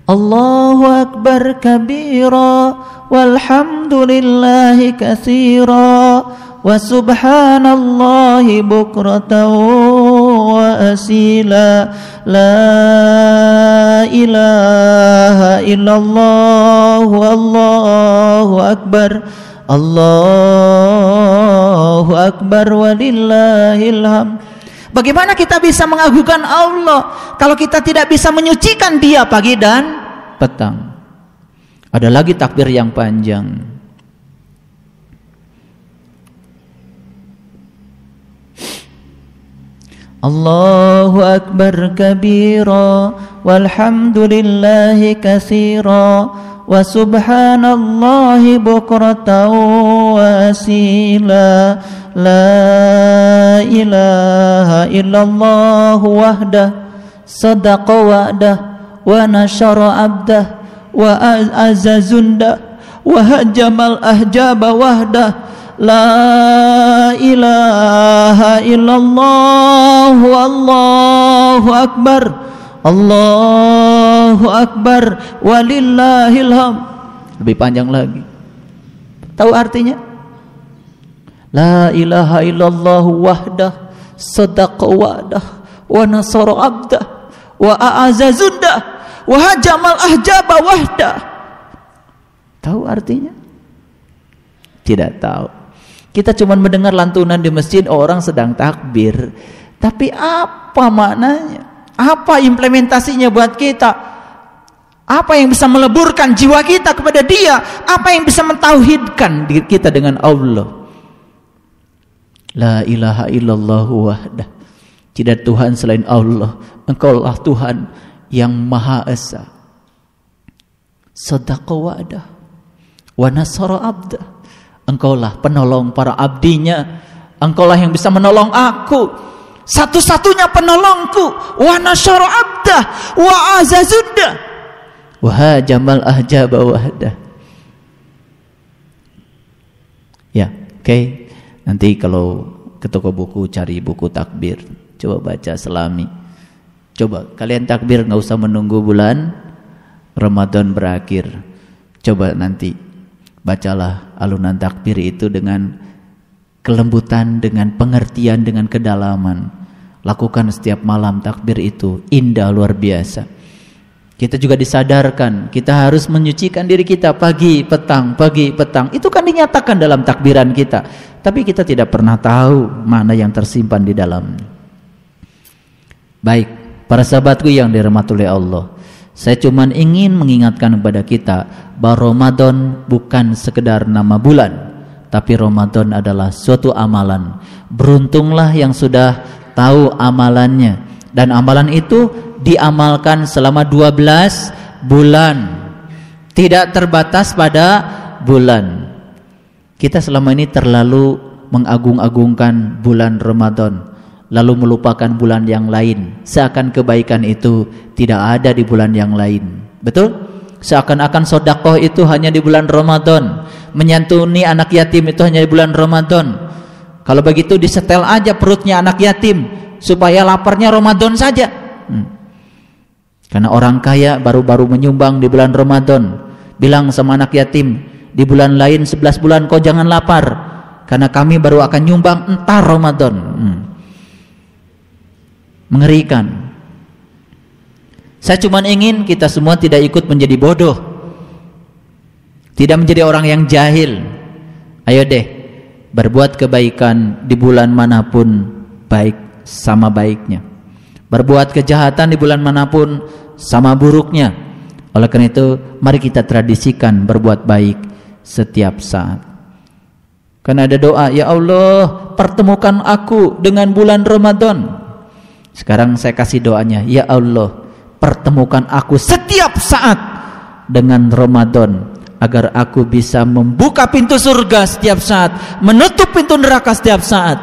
Allahu Akbar kabira walhamdulillahi katsira wa subhanallahi bukratan أسيلا لا إله إلا الله akbar أكبر الله أكبر ولله الحمد Bagaimana kita bisa mengagungkan Allah kalau kita tidak bisa menyucikan Dia pagi dan petang? Ada lagi takbir yang panjang. الله أكبر كبيرا والحمد لله كثيرا وسبحان الله بكرة وأسيلا لا إله إلا الله وحده صدق وعده ونشر عبده وأعز زنده وهجم الأحجاب وحده La ilaha illallah, الله akbar, Allahu akbar, walillahilham lebih panjang lagi tahu artinya La ilaha illallah wahdah sadaqa wa'dah wa nasara abdah wa a'aza wa hajamal ahjaba wahdah tahu artinya tidak tahu kita cuma mendengar lantunan di masjid orang sedang takbir. Tapi apa maknanya? Apa implementasinya buat kita? Apa yang bisa meleburkan jiwa kita kepada Dia? Apa yang bisa mentauhidkan diri kita dengan Allah? La ilaha illallah wahdah. Tidak Tuhan selain Allah. Engkaulah Tuhan yang Maha Esa. Sadaqa wa'dah. Wa nasara abdah. Engkaulah penolong para abdinya. Engkaulah yang bisa menolong aku. Satu-satunya penolongku. Wa nasyara abda, wa azazunda. Wa jamal ahjaba Ya, oke. Okay. Nanti kalau ke toko buku cari buku takbir. Coba baca selami. Coba kalian takbir nggak usah menunggu bulan Ramadan berakhir. Coba nanti bacalah alunan takbir itu dengan kelembutan, dengan pengertian, dengan kedalaman. Lakukan setiap malam takbir itu indah luar biasa. Kita juga disadarkan, kita harus menyucikan diri kita pagi, petang, pagi, petang. Itu kan dinyatakan dalam takbiran kita. Tapi kita tidak pernah tahu mana yang tersimpan di dalamnya. Baik, para sahabatku yang dirahmati oleh Allah. Saya cuma ingin mengingatkan kepada kita bahwa Ramadan bukan sekedar nama bulan, tapi Ramadan adalah suatu amalan. Beruntunglah yang sudah tahu amalannya dan amalan itu diamalkan selama 12 bulan. Tidak terbatas pada bulan. Kita selama ini terlalu mengagung-agungkan bulan Ramadan lalu melupakan bulan yang lain seakan kebaikan itu tidak ada di bulan yang lain betul seakan-akan sodakoh itu hanya di bulan Ramadan menyantuni anak yatim itu hanya di bulan Ramadan kalau begitu disetel aja perutnya anak yatim supaya laparnya Ramadan saja hmm. karena orang kaya baru-baru menyumbang di bulan Ramadan bilang sama anak yatim di bulan lain 11 bulan kau jangan lapar karena kami baru akan nyumbang entar Ramadan hmm mengerikan. Saya cuma ingin kita semua tidak ikut menjadi bodoh. Tidak menjadi orang yang jahil. Ayo deh, berbuat kebaikan di bulan manapun baik sama baiknya. Berbuat kejahatan di bulan manapun sama buruknya. Oleh karena itu, mari kita tradisikan berbuat baik setiap saat. Karena ada doa, ya Allah, pertemukan aku dengan bulan Ramadan sekarang saya kasih doanya, ya Allah, pertemukan aku setiap saat dengan Ramadan agar aku bisa membuka pintu surga setiap saat, menutup pintu neraka setiap saat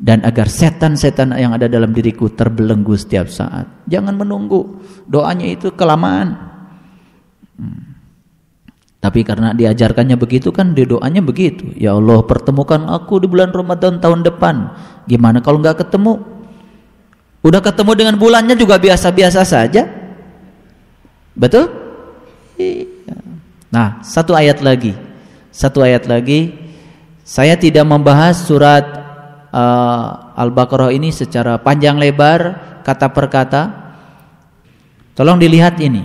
dan agar setan-setan yang ada dalam diriku terbelenggu setiap saat. Jangan menunggu doanya itu kelamaan. Hmm. Tapi karena diajarkannya begitu kan di doanya begitu. Ya Allah pertemukan aku di bulan Ramadan tahun depan. Gimana kalau nggak ketemu? Udah ketemu dengan bulannya juga biasa-biasa saja. Betul? Iya. Nah, satu ayat lagi. Satu ayat lagi. Saya tidak membahas surat uh, Al-Baqarah ini secara panjang lebar, kata per kata. Tolong dilihat ini.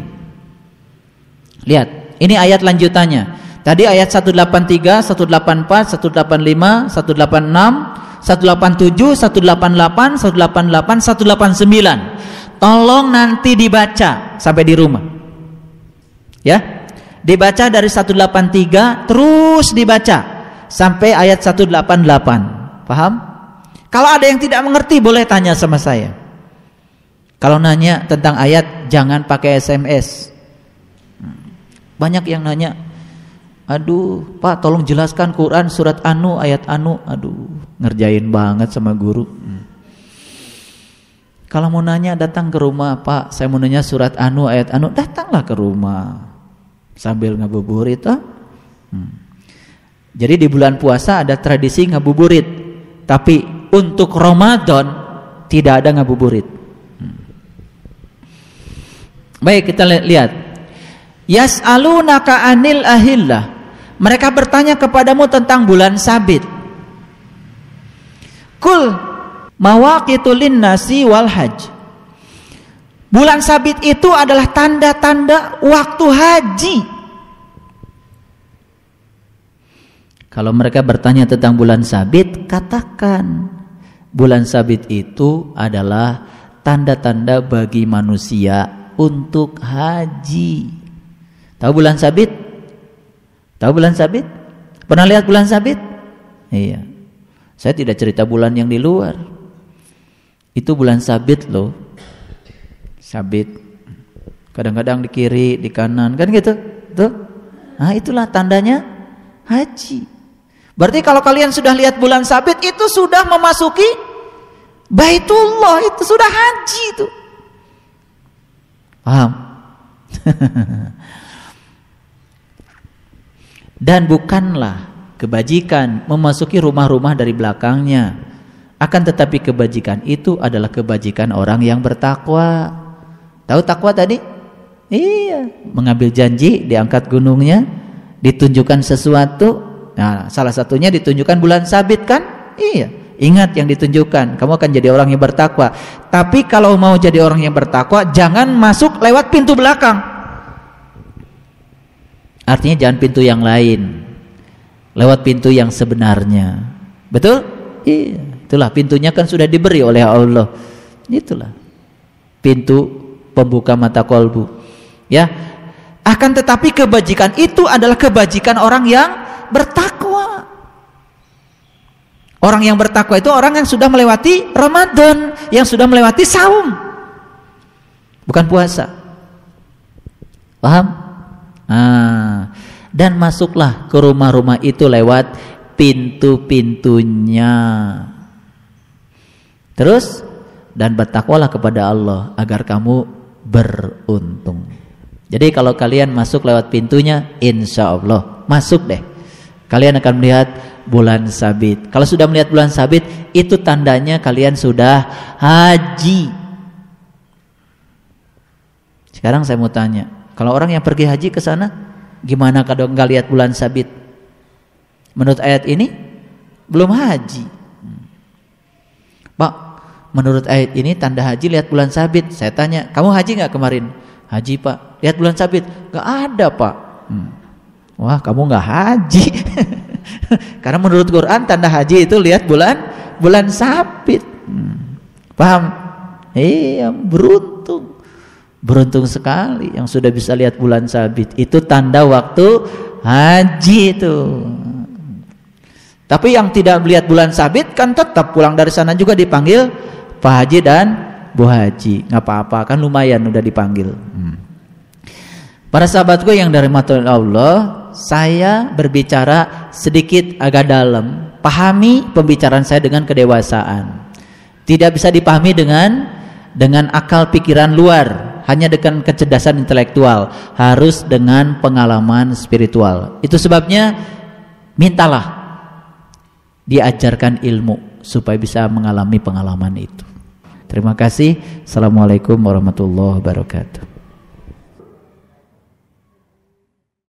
Lihat, ini ayat lanjutannya. Tadi ayat 183, 184, 185, 186 187, 188, 188, 189. Tolong nanti dibaca sampai di rumah. Ya. Dibaca dari 183 terus dibaca sampai ayat 188. Paham? Kalau ada yang tidak mengerti boleh tanya sama saya. Kalau nanya tentang ayat jangan pakai SMS. Banyak yang nanya, "Aduh, Pak, tolong jelaskan Quran surat Anu ayat Anu." Aduh ngerjain banget sama guru. Hmm. Kalau mau nanya datang ke rumah Pak, saya mau nanya surat anu ayat anu, datanglah ke rumah sambil ngabuburit. Oh. Hmm. Jadi di bulan puasa ada tradisi ngabuburit, tapi untuk Ramadan tidak ada ngabuburit. Hmm. Baik kita lihat. Yas'alunaka anil ahillah. Mereka bertanya kepadamu tentang bulan sabit. Kul mawaqitul linnasi wal haj. Bulan sabit itu adalah tanda-tanda waktu haji. Kalau mereka bertanya tentang bulan sabit, katakan bulan sabit itu adalah tanda-tanda bagi manusia untuk haji. Tahu bulan sabit? Tahu bulan sabit? Pernah lihat bulan sabit? Iya. Saya tidak cerita bulan yang di luar. Itu bulan sabit loh. Sabit. Kadang-kadang di kiri, di kanan, kan gitu. Tuh. Nah, itulah tandanya haji. Berarti kalau kalian sudah lihat bulan sabit itu sudah memasuki Baitullah, itu sudah haji itu. Paham? Dan bukanlah kebajikan memasuki rumah-rumah dari belakangnya. Akan tetapi kebajikan itu adalah kebajikan orang yang bertakwa. Tahu takwa tadi? Iya, mengambil janji, diangkat gunungnya, ditunjukkan sesuatu. Nah, salah satunya ditunjukkan bulan sabit kan? Iya. Ingat yang ditunjukkan, kamu akan jadi orang yang bertakwa. Tapi kalau mau jadi orang yang bertakwa, jangan masuk lewat pintu belakang. Artinya jangan pintu yang lain lewat pintu yang sebenarnya. Betul? Iya, itulah pintunya kan sudah diberi oleh Allah. Itulah pintu pembuka mata kolbu. Ya. Akan tetapi kebajikan itu adalah kebajikan orang yang bertakwa. Orang yang bertakwa itu orang yang sudah melewati Ramadan, yang sudah melewati saum. Bukan puasa. Paham? Nah, dan masuklah ke rumah-rumah itu lewat pintu-pintunya. Terus dan bertakwalah kepada Allah agar kamu beruntung. Jadi kalau kalian masuk lewat pintunya, insya Allah masuk deh. Kalian akan melihat bulan sabit. Kalau sudah melihat bulan sabit, itu tandanya kalian sudah haji. Sekarang saya mau tanya, kalau orang yang pergi haji ke sana, Gimana kalau nggak lihat bulan sabit? Menurut ayat ini belum haji. Pak, menurut ayat ini tanda haji lihat bulan sabit. Saya tanya, kamu haji nggak kemarin? Haji pak. Lihat bulan sabit? Gak ada pak. Hmm. Wah, kamu nggak haji. Karena menurut Quran tanda haji itu lihat bulan bulan sabit. Hmm. Paham? Iya, beruntung. Beruntung sekali yang sudah bisa lihat bulan sabit. Itu tanda waktu haji itu. Tapi yang tidak melihat bulan sabit kan tetap pulang dari sana juga dipanggil Pak Haji dan Bu Haji. Nggak apa-apa kan lumayan udah dipanggil. Hmm. Para sahabatku yang dari matul Allah, saya berbicara sedikit agak dalam. Pahami pembicaraan saya dengan kedewasaan. Tidak bisa dipahami dengan dengan akal pikiran luar hanya dengan kecerdasan intelektual, harus dengan pengalaman spiritual. Itu sebabnya mintalah diajarkan ilmu supaya bisa mengalami pengalaman itu. Terima kasih. Assalamualaikum warahmatullahi wabarakatuh.